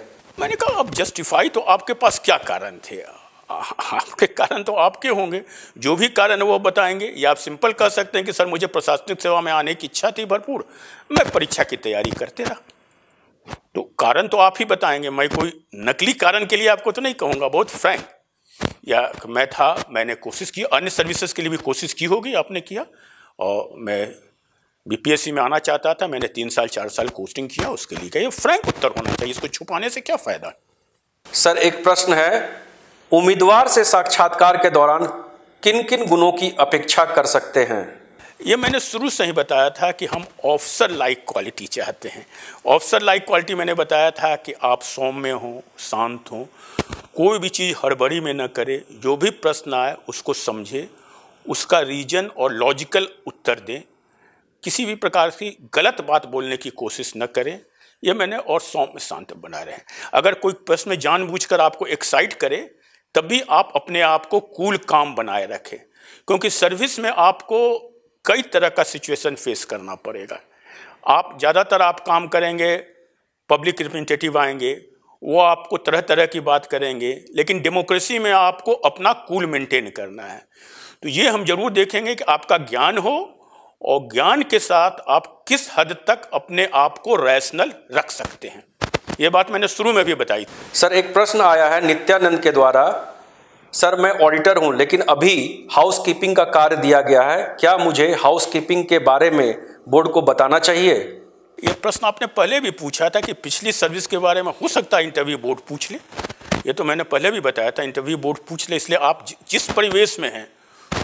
मैंने कहा अब जस्टिफाई तो आपके पास क्या कारण थे आपके कारण तो आपके होंगे जो भी कारण वो बताएंगे या आप सिंपल कह सकते हैं कि सर मुझे प्रशासनिक सेवा में आने की इच्छा थी भरपूर मैं परीक्षा की तैयारी करते रहा तो कारण तो आप ही बताएंगे मैं कोई नकली कारण के लिए आपको तो नहीं कहूँगा बहुत फ्रैंक या मैं था मैंने कोशिश की अन्य सर्विसेज के लिए भी कोशिश की होगी आपने किया और मैं बीपीएससी में आना चाहता था मैंने तीन साल चार साल कोचिंग किया उसके लिए कहिए फ्रैंक उत्तर होना चाहिए इसको छुपाने से क्या फायदा सर एक प्रश्न है उम्मीदवार से साक्षात्कार के दौरान किन किन गुणों की अपेक्षा कर सकते हैं ये मैंने शुरू से ही बताया था कि हम ऑफिसर लाइक क्वालिटी चाहते हैं ऑफिसर लाइक क्वालिटी मैंने बताया था कि आप सौम्य हों शांत हों कोई भी चीज़ हड़बड़ी में न करे जो भी प्रश्न आए उसको समझे उसका रीजन और लॉजिकल उत्तर दें किसी भी प्रकार की गलत बात बोलने की कोशिश न करें यह मैंने और सौम्य शांत बना रहे हैं अगर कोई प्रश्न जानबूझकर आपको एक्साइट करे तब भी आप अपने आप को कूल काम बनाए रखें क्योंकि सर्विस में आपको कई तरह का सिचुएशन फेस करना पड़ेगा आप ज़्यादातर आप काम करेंगे पब्लिक रिप्रेजेंटेटिव आएंगे वो आपको तरह तरह की बात करेंगे लेकिन डेमोक्रेसी में आपको अपना कूल मेंटेन करना है तो ये हम जरूर देखेंगे कि आपका ज्ञान हो और ज्ञान के साथ आप किस हद तक अपने आप को रैशनल रख सकते हैं ये बात मैंने शुरू में भी बताई सर एक प्रश्न आया है नित्यानंद के द्वारा सर मैं ऑडिटर हूं लेकिन अभी हाउस कीपिंग का कार्य दिया गया है क्या मुझे हाउस कीपिंग के बारे में बोर्ड को बताना चाहिए यह प्रश्न आपने पहले भी पूछा था कि पिछली सर्विस के बारे में हो सकता है इंटरव्यू बोर्ड पूछ ले ये तो मैंने पहले भी बताया था इंटरव्यू बोर्ड पूछ ले इसलिए आप जिस परिवेश में हैं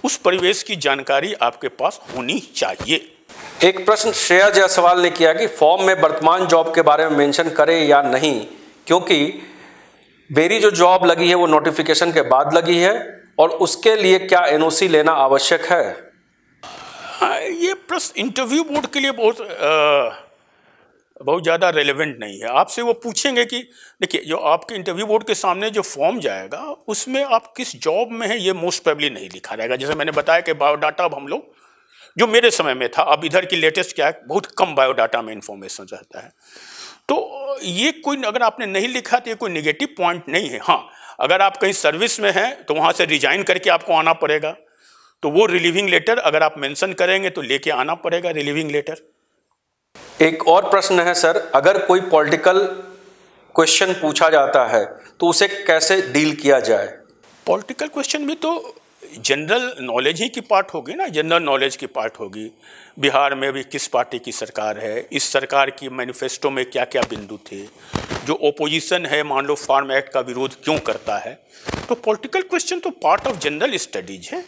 उस परिवेश की जानकारी आपके पास होनी चाहिए एक प्रश्न श्रेया जायसवाल ने किया कि फॉर्म में वर्तमान जॉब के बारे में मेंशन करें या नहीं क्योंकि मेरी जो जॉब लगी है वो नोटिफिकेशन के बाद लगी है और उसके लिए क्या एनओसी लेना आवश्यक है हाँ, ये प्रश्न इंटरव्यू बोर्ड के लिए बहुत आ, बहुत ज़्यादा रेलेवेंट नहीं है आपसे वो पूछेंगे कि देखिए जो आपके इंटरव्यू बोर्ड के सामने जो फॉर्म जाएगा उसमें आप किस जॉब में हैं ये मोस्ट पेबली नहीं लिखा रहेगा जैसे मैंने बताया कि बायोडाटा अब हम लोग जो मेरे समय में था अब इधर की लेटेस्ट क्या है बहुत कम बायोडाटा में इंफॉर्मेशन रहता है तो ये कोई अगर आपने नहीं लिखा तो ये कोई निगेटिव पॉइंट नहीं है हाँ अगर आप कहीं सर्विस में हैं तो वहाँ से रिजाइन करके आपको आना पड़ेगा तो वो रिलीविंग लेटर अगर आप मेंशन करेंगे तो लेके आना पड़ेगा रिलीविंग लेटर एक और प्रश्न है सर अगर कोई पॉलिटिकल क्वेश्चन पूछा जाता है तो उसे कैसे डील किया जाए पॉलिटिकल क्वेश्चन में तो जनरल नॉलेज ही की पार्ट होगी ना जनरल नॉलेज की पार्ट होगी बिहार में भी किस पार्टी की सरकार है इस सरकार की मैनिफेस्टो में क्या क्या बिंदु थे जो ओपोजिशन है मान लो फार्म एक्ट का विरोध क्यों करता है तो पॉलिटिकल क्वेश्चन तो पार्ट ऑफ जनरल स्टडीज है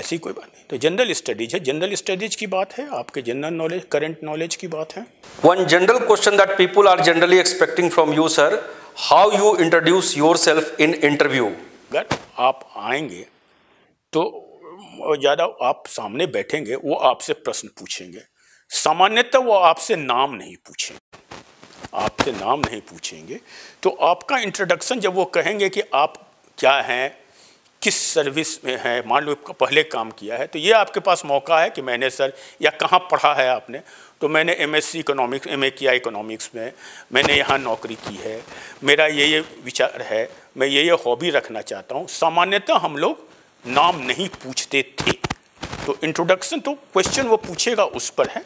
ऐसी कोई बात नहीं तो जनरल स्टडीज है जनरल स्टडीज की बात है आपके जनरल नॉलेज करेंट नॉलेज की बात है one general question that people are generally expecting from you sir how you introduce your in interview अगर आप आएंगे तो ज़्यादा आप सामने बैठेंगे वो आपसे प्रश्न पूछेंगे सामान्यतः वो आपसे नाम नहीं पूछेंगे आपसे नाम नहीं पूछेंगे तो आपका इंट्रोडक्शन जब वो कहेंगे कि आप क्या हैं किस सर्विस में हैं मान लो पहले काम किया है तो ये आपके पास मौका है कि मैंने सर या कहाँ पढ़ा है आपने तो मैंने M S C economics M A किया इकोनॉमिक्स में मैंने यहाँ नौकरी की है मेरा ये ये विचार है मैं ये ये हॉबी रखना चाहता हूँ सामान्यतः हम लोग नाम नहीं पूछते थे तो इंट्रोडक्शन तो क्वेश्चन वो पूछेगा उस पर है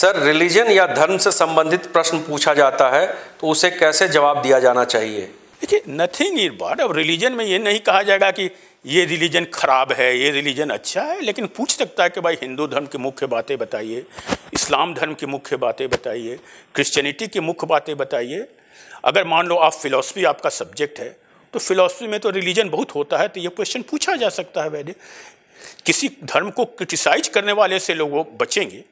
सर रिलीजन या धर्म से संबंधित प्रश्न पूछा जाता है तो उसे कैसे जवाब दिया जाना चाहिए देखिए नथिंग इज बॉड अब रिलीजन में ये नहीं कहा जाएगा कि ये रिलीजन ख़राब है ये रिलीजन अच्छा है लेकिन पूछ सकता है कि भाई हिंदू धर्म की मुख्य बातें बताइए इस्लाम धर्म की मुख्य बातें बताइए क्रिश्चियनिटी की मुख्य बातें बताइए अगर मान लो आप फिलोसफी आपका सब्जेक्ट है तो फिलॉसफी में तो रिलीजन बहुत होता है तो ये क्वेश्चन पूछा जा सकता है वैद्य किसी धर्म को क्रिटिसाइज करने वाले से लोग वो बचेंगे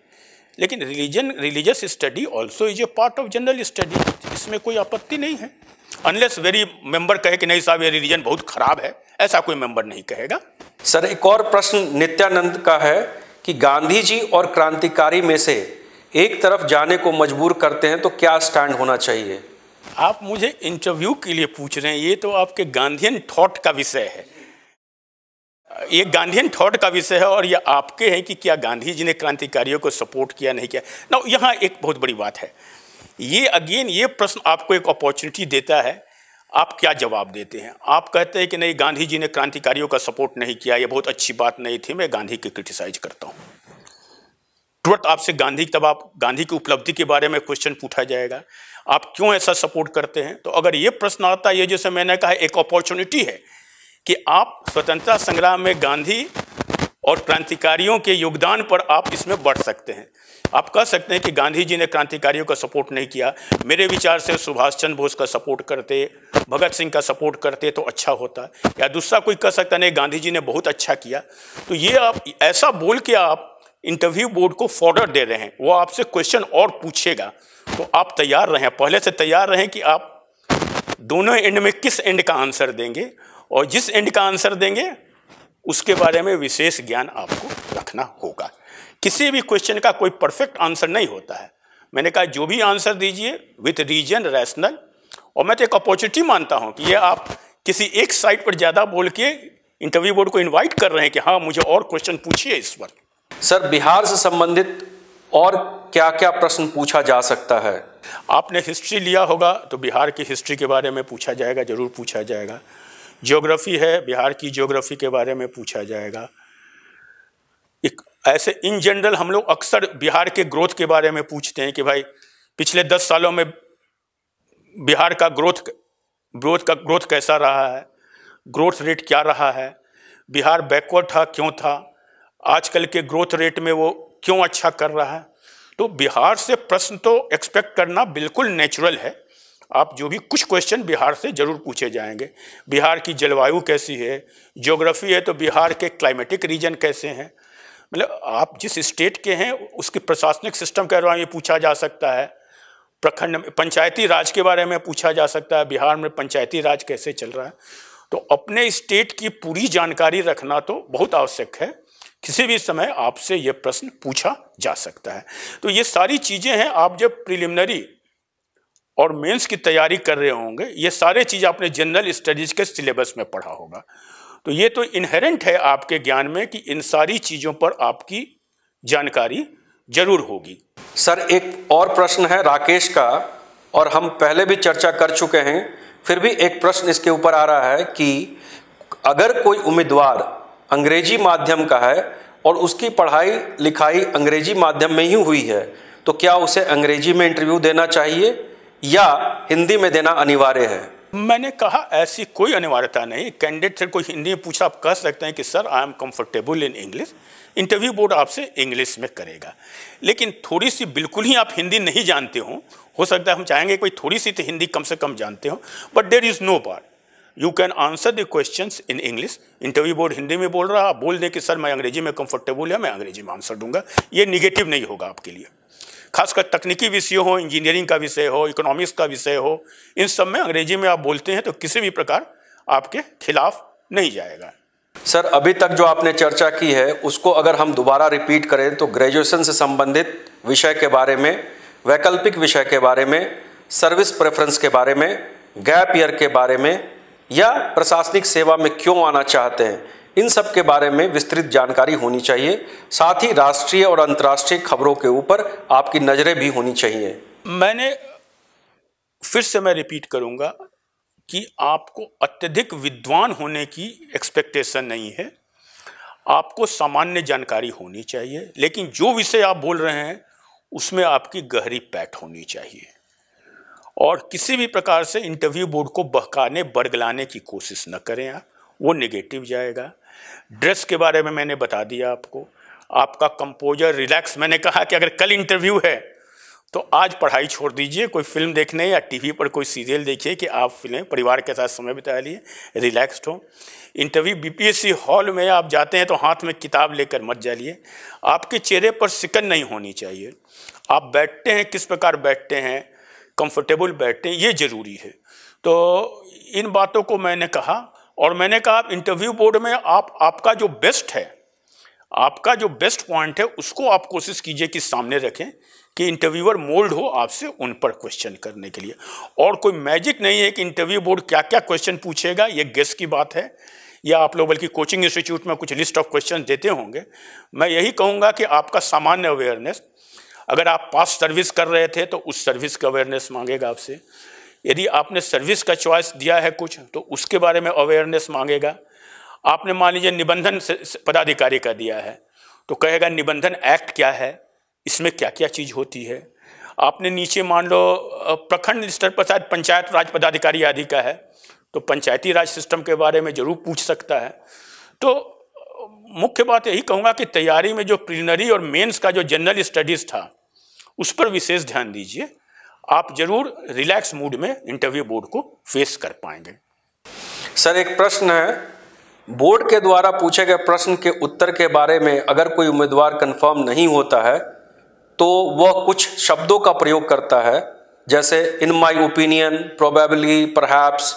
लेकिन religion religious study also is a part of general study इसमें कोई आपत्ति नहीं है अनलेस वेरी मेंबर कहे कि नहीं साहब ये रिलीजन बहुत खराब है ऐसा कोई मेंबर नहीं कहेगा सर एक और प्रश्न नित्यानंद का है कि गांधी जी और क्रांतिकारी में से एक तरफ जाने को मजबूर करते हैं तो क्या स्टैंड होना चाहिए आप मुझे इंटरव्यू के लिए पूछ रहे हैं ये तो आपके गांधीन थॉट का विषय है ये गांधीन थॉट का विषय है और ये आपके हैं कि क्या गांधी जी ने क्रांतिकारियों को सपोर्ट किया नहीं किया ना यहाँ एक बहुत बड़ी बात है ये अगेन ये प्रश्न आपको एक अपॉर्चुनिटी देता है आप क्या जवाब देते हैं आप कहते हैं कि नहीं गांधी जी ने क्रांतिकारियों का सपोर्ट नहीं किया ये बहुत अच्छी बात नहीं थी मैं गांधी की क्रिटिसाइज करता हूँ तुरंत आपसे गांधी तब आप गांधी की उपलब्धि के बारे में क्वेश्चन पूछा जाएगा आप क्यों ऐसा सपोर्ट करते हैं तो अगर ये प्रश्न आता है ये जैसे मैंने कहा एक अपॉर्चुनिटी है कि आप स्वतंत्रता संग्राम में गांधी और क्रांतिकारियों के योगदान पर आप इसमें बढ़ सकते हैं आप कह सकते हैं कि गांधी जी ने क्रांतिकारियों का सपोर्ट नहीं किया मेरे विचार से सुभाष चंद्र बोस का सपोर्ट करते भगत सिंह का सपोर्ट करते तो अच्छा होता या दूसरा कोई कह सकता नहीं गांधी जी ने बहुत अच्छा किया तो ये आप ऐसा बोल के आप इंटरव्यू बोर्ड को फॉर्डर दे रहे हैं वो आपसे क्वेश्चन और पूछेगा तो आप तैयार रहें पहले से तैयार रहें कि आप दोनों एंड में किस एंड का आंसर देंगे और जिस एंड का आंसर देंगे उसके बारे में विशेष ज्ञान आपको रखना होगा किसी भी क्वेश्चन का कोई परफेक्ट आंसर नहीं होता है मैंने कहा जो भी आंसर दीजिए विथ रीजन रैशनल और मैं तो एक अपॉर्चुनिटी मानता हूँ कि ये आप किसी एक साइट पर ज़्यादा बोल के इंटरव्यू बोर्ड को इनवाइट कर रहे हैं कि हाँ मुझे और क्वेश्चन पूछिए इस पर सर बिहार से संबंधित और क्या क्या प्रश्न पूछा जा सकता है आपने हिस्ट्री लिया होगा तो बिहार की हिस्ट्री के बारे में पूछा जाएगा ज़रूर पूछा जाएगा ज्योग्राफी है बिहार की ज्योग्राफी के बारे में पूछा जाएगा एक ऐसे इन जनरल हम लोग अक्सर बिहार के ग्रोथ के बारे में पूछते हैं कि भाई पिछले दस सालों में बिहार का ग्रोथ ग्रोथ का ग्रोथ कैसा रहा है ग्रोथ रेट क्या रहा है बिहार बैकवर्ड था क्यों था आजकल के ग्रोथ रेट में वो क्यों अच्छा कर रहा है तो बिहार से प्रश्न तो एक्सपेक्ट करना बिल्कुल नेचुरल है आप जो भी कुछ क्वेश्चन बिहार से ज़रूर पूछे जाएंगे बिहार की जलवायु कैसी है ज्योग्राफी है तो बिहार के क्लाइमेटिक रीजन कैसे हैं मतलब आप जिस स्टेट के हैं उसके प्रशासनिक सिस्टम के बारे में पूछा जा सकता है प्रखंड में पंचायती राज के बारे में पूछा जा सकता है बिहार में पंचायती राज कैसे चल रहा है तो अपने स्टेट की पूरी जानकारी रखना तो बहुत आवश्यक है किसी भी समय आपसे ये प्रश्न पूछा जा सकता है तो ये सारी चीज़ें हैं आप जब प्रिलिमिनरी और मेंस की तैयारी कर रहे होंगे ये सारे चीज़ आपने जनरल स्टडीज़ के सिलेबस में पढ़ा होगा तो ये तो इनहेरेंट है आपके ज्ञान में कि इन सारी चीज़ों पर आपकी जानकारी जरूर होगी सर एक और प्रश्न है राकेश का और हम पहले भी चर्चा कर चुके हैं फिर भी एक प्रश्न इसके ऊपर आ रहा है कि अगर कोई उम्मीदवार अंग्रेजी माध्यम का है और उसकी पढ़ाई लिखाई अंग्रेजी माध्यम में ही हुई है तो क्या उसे अंग्रेजी में इंटरव्यू देना चाहिए या हिंदी में देना अनिवार्य है मैंने कहा ऐसी कोई अनिवार्यता नहीं कैंडिडेट से कोई हिंदी में पूछा आप कह सकते हैं कि sir I am comfortable in English interview board आपसे इंग्लिश में करेगा लेकिन थोड़ी सी बिल्कुल ही आप हिंदी नहीं जानते हो हो सकता है हम चाहेंगे कोई थोड़ी सी तो हिंदी कम से कम जानते हो but there is no part you can answer the question in English interview board Hindi में बोल रहा आप बोल दें कि सर मैं अंग्रेजी में कंफर्टेबल है मैं अंग्रेजी में आंसर दूंगा ये निगेटिव नहीं होगा आपके लिए खासकर तकनीकी विषय हो इंजीनियरिंग का विषय हो इकोनॉमिक्स का विषय हो इन सब में अंग्रेजी में आप बोलते हैं तो किसी भी प्रकार आपके खिलाफ नहीं जाएगा सर अभी तक जो आपने चर्चा की है उसको अगर हम दोबारा रिपीट करें तो ग्रेजुएशन से संबंधित विषय के बारे में वैकल्पिक विषय के बारे में सर्विस प्रेफरेंस के बारे में गैप ईयर के बारे में या प्रशासनिक सेवा में क्यों आना चाहते हैं इन सब के बारे में विस्तृत जानकारी होनी चाहिए साथ ही राष्ट्रीय और अंतर्राष्ट्रीय खबरों के ऊपर आपकी नज़रें भी होनी चाहिए मैंने फिर से मैं रिपीट करूंगा कि आपको अत्यधिक विद्वान होने की एक्सपेक्टेशन नहीं है आपको सामान्य जानकारी होनी चाहिए लेकिन जो विषय आप बोल रहे हैं उसमें आपकी गहरी पैठ होनी चाहिए और किसी भी प्रकार से इंटरव्यू बोर्ड को बहकाने बरगलाने की कोशिश न करें आप वो निगेटिव जाएगा ड्रेस के बारे में मैंने बता दिया आपको आपका कंपोजर रिलैक्स मैंने कहा कि अगर कल इंटरव्यू है तो आज पढ़ाई छोड़ दीजिए कोई फिल्म देखने या टीवी पर कोई सीरियल देखिए कि आप फिल्म परिवार के साथ समय बिता लिए रिलैक्स्ड हो इंटरव्यू बीपीएससी हॉल में आप जाते हैं तो हाथ में किताब लेकर मत जाइए आपके चेहरे पर सिकन नहीं होनी चाहिए आप बैठते हैं किस प्रकार बैठते हैं कंफर्टेबल बैठें ये ज़रूरी है तो इन बातों को मैंने कहा और मैंने कहा आप इंटरव्यू बोर्ड में आप आपका जो बेस्ट है आपका जो बेस्ट पॉइंट है उसको आप कोशिश कीजिए कि सामने रखें कि इंटरव्यूअर मोल्ड हो आपसे उन पर क्वेश्चन करने के लिए और कोई मैजिक नहीं है कि इंटरव्यू बोर्ड क्या क्या क्वेश्चन पूछेगा ये गेस की बात है या आप लोग बल्कि कोचिंग इंस्टीट्यूट में कुछ लिस्ट ऑफ क्वेश्चन देते होंगे मैं यही कहूँगा कि आपका सामान्य अवेयरनेस अगर आप पास सर्विस कर रहे थे तो उस सर्विस का अवेयरनेस मांगेगा आपसे यदि आपने सर्विस का चॉइस दिया है कुछ तो उसके बारे में अवेयरनेस मांगेगा आपने मान लीजिए निबंधन पदाधिकारी का दिया है तो कहेगा निबंधन एक्ट क्या है इसमें क्या क्या चीज़ होती है आपने नीचे मान लो प्रखंड स्तर पर शायद पंचायत राज पदाधिकारी आदि का है तो पंचायती राज सिस्टम के बारे में जरूर पूछ सकता है तो मुख्य बात यही कहूँगा कि तैयारी में जो प्रिलिनरी और मेंस का जो जनरल स्टडीज़ था उस पर विशेष ध्यान दीजिए आप जरूर रिलैक्स मूड में इंटरव्यू बोर्ड को फेस कर पाएंगे सर एक प्रश्न है बोर्ड के द्वारा पूछे गए प्रश्न के उत्तर के बारे में अगर कोई उम्मीदवार कंफर्म नहीं होता है तो वह कुछ शब्दों का प्रयोग करता है जैसे in my opinion probably perhaps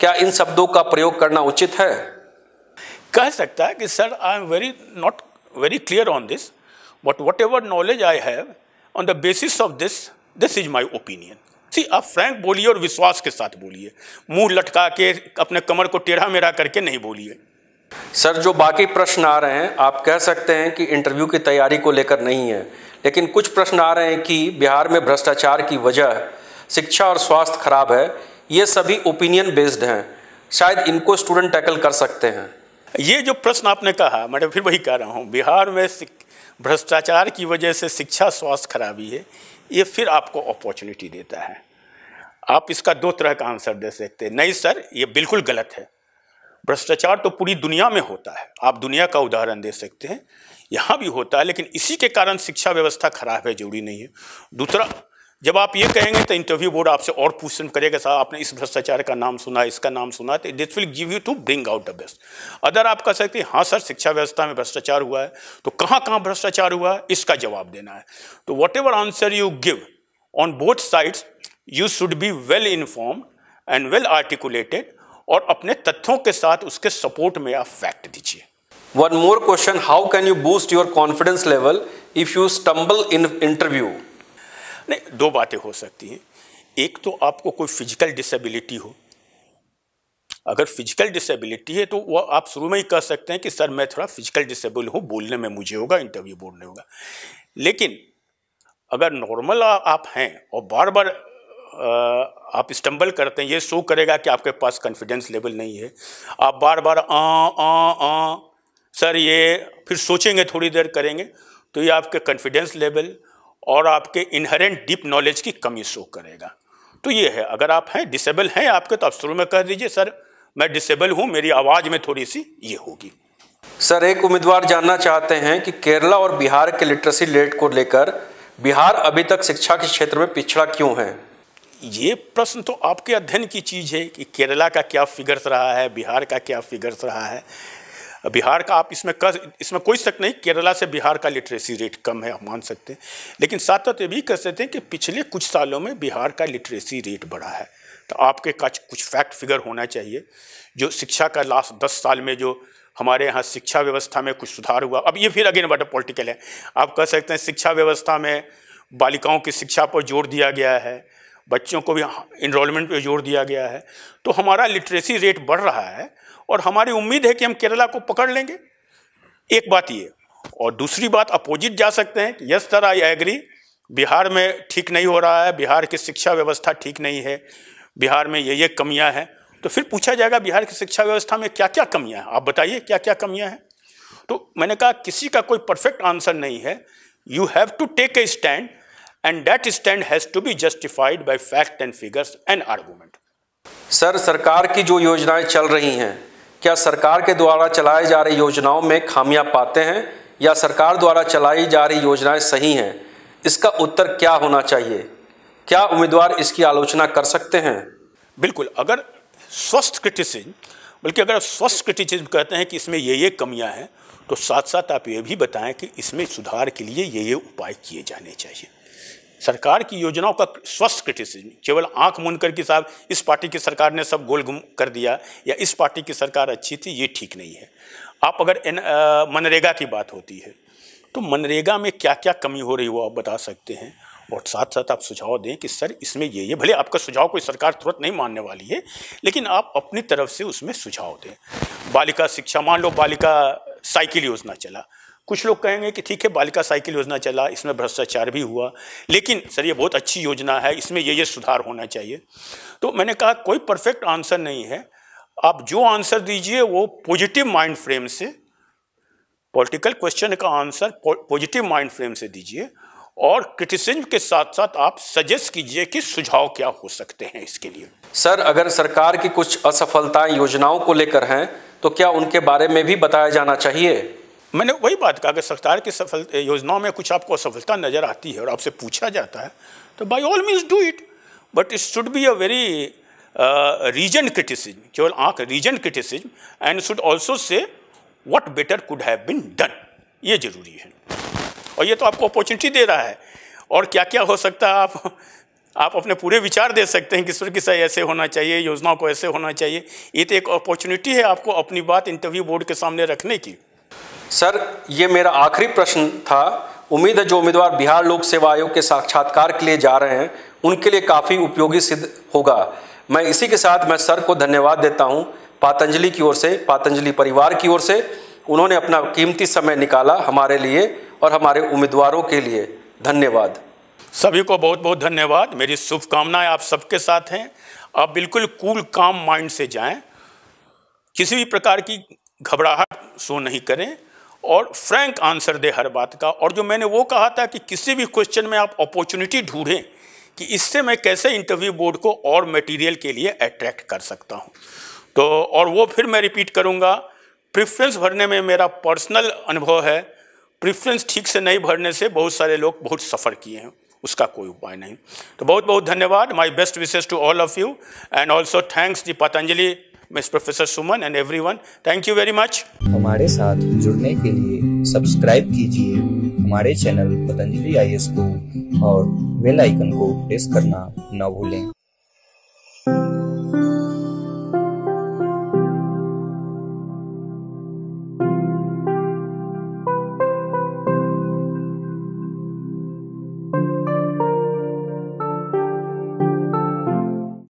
क्या इन शब्दों का प्रयोग करना उचित है कह सकता है कि sir I am very not very clear on this but whatever knowledge I have on the basis of this this is my opinion see आप फ्रैंक बोलिए और विश्वास के साथ बोलिए मुंह लटका के अपने कमर को टेढ़ा मेरा करके नहीं बोलिए सर जो बाकी प्रश्न आ रहे हैं आप कह सकते हैं कि इंटरव्यू की तैयारी को लेकर नहीं है लेकिन कुछ प्रश्न आ रहे हैं कि बिहार में भ्रष्टाचार की वजह शिक्षा और स्वास्थ्य खराब है ये सभी ओपिनियन बेस्ड हैं शायद इनको स्टूडेंट टैकल कर सकते हैं ये जो प्रश्न आपने कहा मैं फिर वही कह रहा हूँ बिहार में भ्रष्टाचार की वजह से शिक्षा स्वास्थ्य खराबी है ये फिर आपको अपॉर्चुनिटी देता है आप इसका दो तरह का आंसर दे सकते हैं नहीं सर ये बिल्कुल गलत है भ्रष्टाचार तो पूरी दुनिया में होता है आप दुनिया का उदाहरण दे सकते हैं यहाँ भी होता है लेकिन इसी के कारण शिक्षा व्यवस्था खराब है जरूरी नहीं है दूसरा जब आप ये कहेंगे तो इंटरव्यू बोर्ड आपसे और क्वेश्चन करेगा साहब आपने इस भ्रष्टाचार का नाम सुना इसका नाम सुना तो this will give you to bring out the best other आप कह सकते हैं हाँ सर शिक्षा व्यवस्था में भ्रष्टाचार हुआ है तो कहाँ कहाँ भ्रष्टाचार हुआ है इसका जवाब देना है तो whatever answer you give on both sides you should be well inform and well articulated और अपने तथ्यों के साथ उसके सपोर्ट में आप फैक्ट दीजिए one more question how can you boost your confidence level if you stumble in interview नहीं दो बातें हो सकती हैं एक तो आपको कोई फिजिकल डिसेबिलिटी हो अगर फिजिकल डिसेबिलिटी है तो वह आप शुरू में ही कह सकते हैं कि सर मैं थोड़ा फिजिकल डिसेबल हूँ बोलने में मुझे होगा इंटरव्यू बोलने होगा लेकिन अगर नॉर्मल आप हैं और बार बार आप स्टम्बल करते हैं ये शो करेगा कि आपके पास कॉन्फिडेंस लेवल नहीं है आप बार बार आ आ आ सर ये फिर सोचेंगे थोड़ी देर करेंगे तो ये आपके कॉन्फिडेंस लेवल और आपके इनहेरेंट डीप नॉलेज की कमी शो करेगा तो ये है अगर आप हैं डिसेबल हैं आपके तो आप शुरू में कह दीजिए सर मैं डिसेबल हूँ मेरी आवाज़ में थोड़ी सी ये होगी सर एक उम्मीदवार जानना चाहते हैं कि केरला और बिहार के लिटरेसी रेट को लेकर बिहार अभी तक शिक्षा के क्षेत्र में पिछड़ा क्यों है ये प्रश्न तो आपके अध्ययन की चीज़ है कि केरला का क्या फिगर्स रहा है बिहार का क्या फिगर्स रहा है बिहार का आप इसमें कर इसमें कोई शक नहीं केरला से बिहार का लिटरेसी रेट कम है हम मान सकते हैं लेकिन साथ साथ ये भी कह सकते हैं कि पिछले कुछ सालों में बिहार का लिटरेसी रेट बढ़ा है तो आपके का कुछ फैक्ट फिगर होना चाहिए जो शिक्षा का लास्ट दस साल में जो हमारे यहाँ शिक्षा व्यवस्था में कुछ सुधार हुआ अब ये फिर अगेन वाटर पॉलिटिकल है आप कह सकते हैं शिक्षा व्यवस्था में बालिकाओं की शिक्षा पर जोर दिया गया है बच्चों को भी इनरोलमेंट पर जोर दिया गया है तो हमारा लिटरेसी रेट बढ़ रहा है और हमारी उम्मीद है कि हम केरला को पकड़ लेंगे एक बात ये और दूसरी बात अपोजिट जा सकते हैं yes sir I agree Bihar में ठीक नहीं हो रहा है बिहार की शिक्षा व्यवस्था ठीक नहीं है बिहार में ये ये कमियां हैं तो फिर पूछा जाएगा बिहार की शिक्षा व्यवस्था में क्या क्या कमियां हैं आप बताइए क्या क्या कमियां हैं तो मैंने कहा किसी का कोई परफेक्ट आंसर नहीं है you have to take a stand and that stand has to be justified by fact and figures and argument sir सरकार की जो योजनाएं चल रही हैं क्या सरकार के द्वारा चलाए जा रही योजनाओं में खामियां पाते हैं या सरकार द्वारा चलाई जा रही योजनाएं सही हैं इसका उत्तर क्या होना चाहिए क्या उम्मीदवार इसकी आलोचना कर सकते हैं बिल्कुल अगर स्वस्थ क्रिटिसिज्म बल्कि अगर स्वस्थ क्रिटिसिज्म कहते हैं कि इसमें ये ये कमियां हैं तो साथ साथ आप ये भी बताएं कि इसमें सुधार के लिए ये ये उपाय किए जाने चाहिए सरकार की योजनाओं का स्वस्थ क्रिटिसिज्म केवल आंख मून करके साहब इस पार्टी की सरकार ने सब गोल गुम कर दिया या इस पार्टी की सरकार अच्छी थी ये ठीक नहीं है आप अगर एन, आ, मनरेगा की बात होती है तो मनरेगा में क्या क्या कमी हो रही वो आप बता सकते हैं और साथ साथ आप सुझाव दें कि सर इसमें ये ये भले आपका सुझाव कोई सरकार तुरंत नहीं मानने वाली है लेकिन आप अपनी तरफ से उसमें सुझाव दें बालिका शिक्षा मान लो बालिका साइकिल योजना चला कुछ लोग कहेंगे कि ठीक है बालिका साइकिल योजना चला इसमें भ्रष्टाचार भी हुआ लेकिन सर ये बहुत अच्छी योजना है इसमें ये ये सुधार होना चाहिए तो मैंने कहा कोई परफेक्ट आंसर नहीं है आप जो आंसर दीजिए वो पॉजिटिव माइंड फ्रेम से पॉलिटिकल क्वेश्चन का आंसर पॉजिटिव माइंड फ्रेम से दीजिए और क्रिटिसिज्म के साथ साथ आप सजेस्ट कीजिए कि सुझाव क्या हो सकते हैं इसके लिए सर अगर सरकार की कुछ असफलताएं योजनाओं को लेकर हैं तो क्या उनके बारे में भी बताया जाना चाहिए मैंने वही बात कहा कि सरकार की सफल योजनाओं में कुछ आपको असफलता नज़र आती है और आपसे पूछा जाता है तो by all means do it but it should be a very reason criticism केवल आंख reason criticism and should also say what better could have been done ये जरूरी है और ये तो आपको अपॉर्चुनिटी दे रहा है और क्या क्या हो सकता है आप आप अपने पूरे विचार दे सकते हैं कि सर किसा ऐसे होना चाहिए योजनाओं को ऐसे होना चाहिए ये तो एक अपॉर्चुनिटी है आपको अपनी बात इंटरव्यू बोर्ड के सामने रखने की सर ये मेरा आखिरी प्रश्न था उम्मीद है जो उम्मीदवार बिहार लोक सेवा आयोग के साक्षात्कार के लिए जा रहे हैं उनके लिए काफ़ी उपयोगी सिद्ध होगा मैं इसी के साथ मैं सर को धन्यवाद देता हूँ पातंजलि की ओर से पातंजलि परिवार की ओर से उन्होंने अपना कीमती समय निकाला हमारे लिए और हमारे उम्मीदवारों के लिए धन्यवाद सभी को बहुत बहुत धन्यवाद मेरी शुभकामनाएं आप सबके साथ हैं आप बिल्कुल कूल काम माइंड से जाएं किसी भी प्रकार की घबराहट शो नहीं करें और फ्रैंक आंसर दे हर बात का और जो मैंने वो कहा था कि किसी भी क्वेश्चन में आप अपॉर्चुनिटी ढूंढें कि इससे मैं कैसे इंटरव्यू बोर्ड को और मटेरियल के लिए अट्रैक्ट कर सकता हूँ तो और वो फिर मैं रिपीट करूँगा प्रिफ्रेंस भरने में मेरा पर्सनल अनुभव है प्रिफ्रेंस ठीक से नहीं भरने से बहुत सारे लोग बहुत सफ़र किए हैं उसका कोई उपाय नहीं तो बहुत बहुत धन्यवाद my best wishes to all of you and also thanks the Patanjali miss professor Suman and everyone thank you very much हमारे साथ जुड़ने के लिए सब्सक्राइब कीजिए हमारे चैनल पतंजलि आई को और बेल आइकन को प्रेस करना न भूलें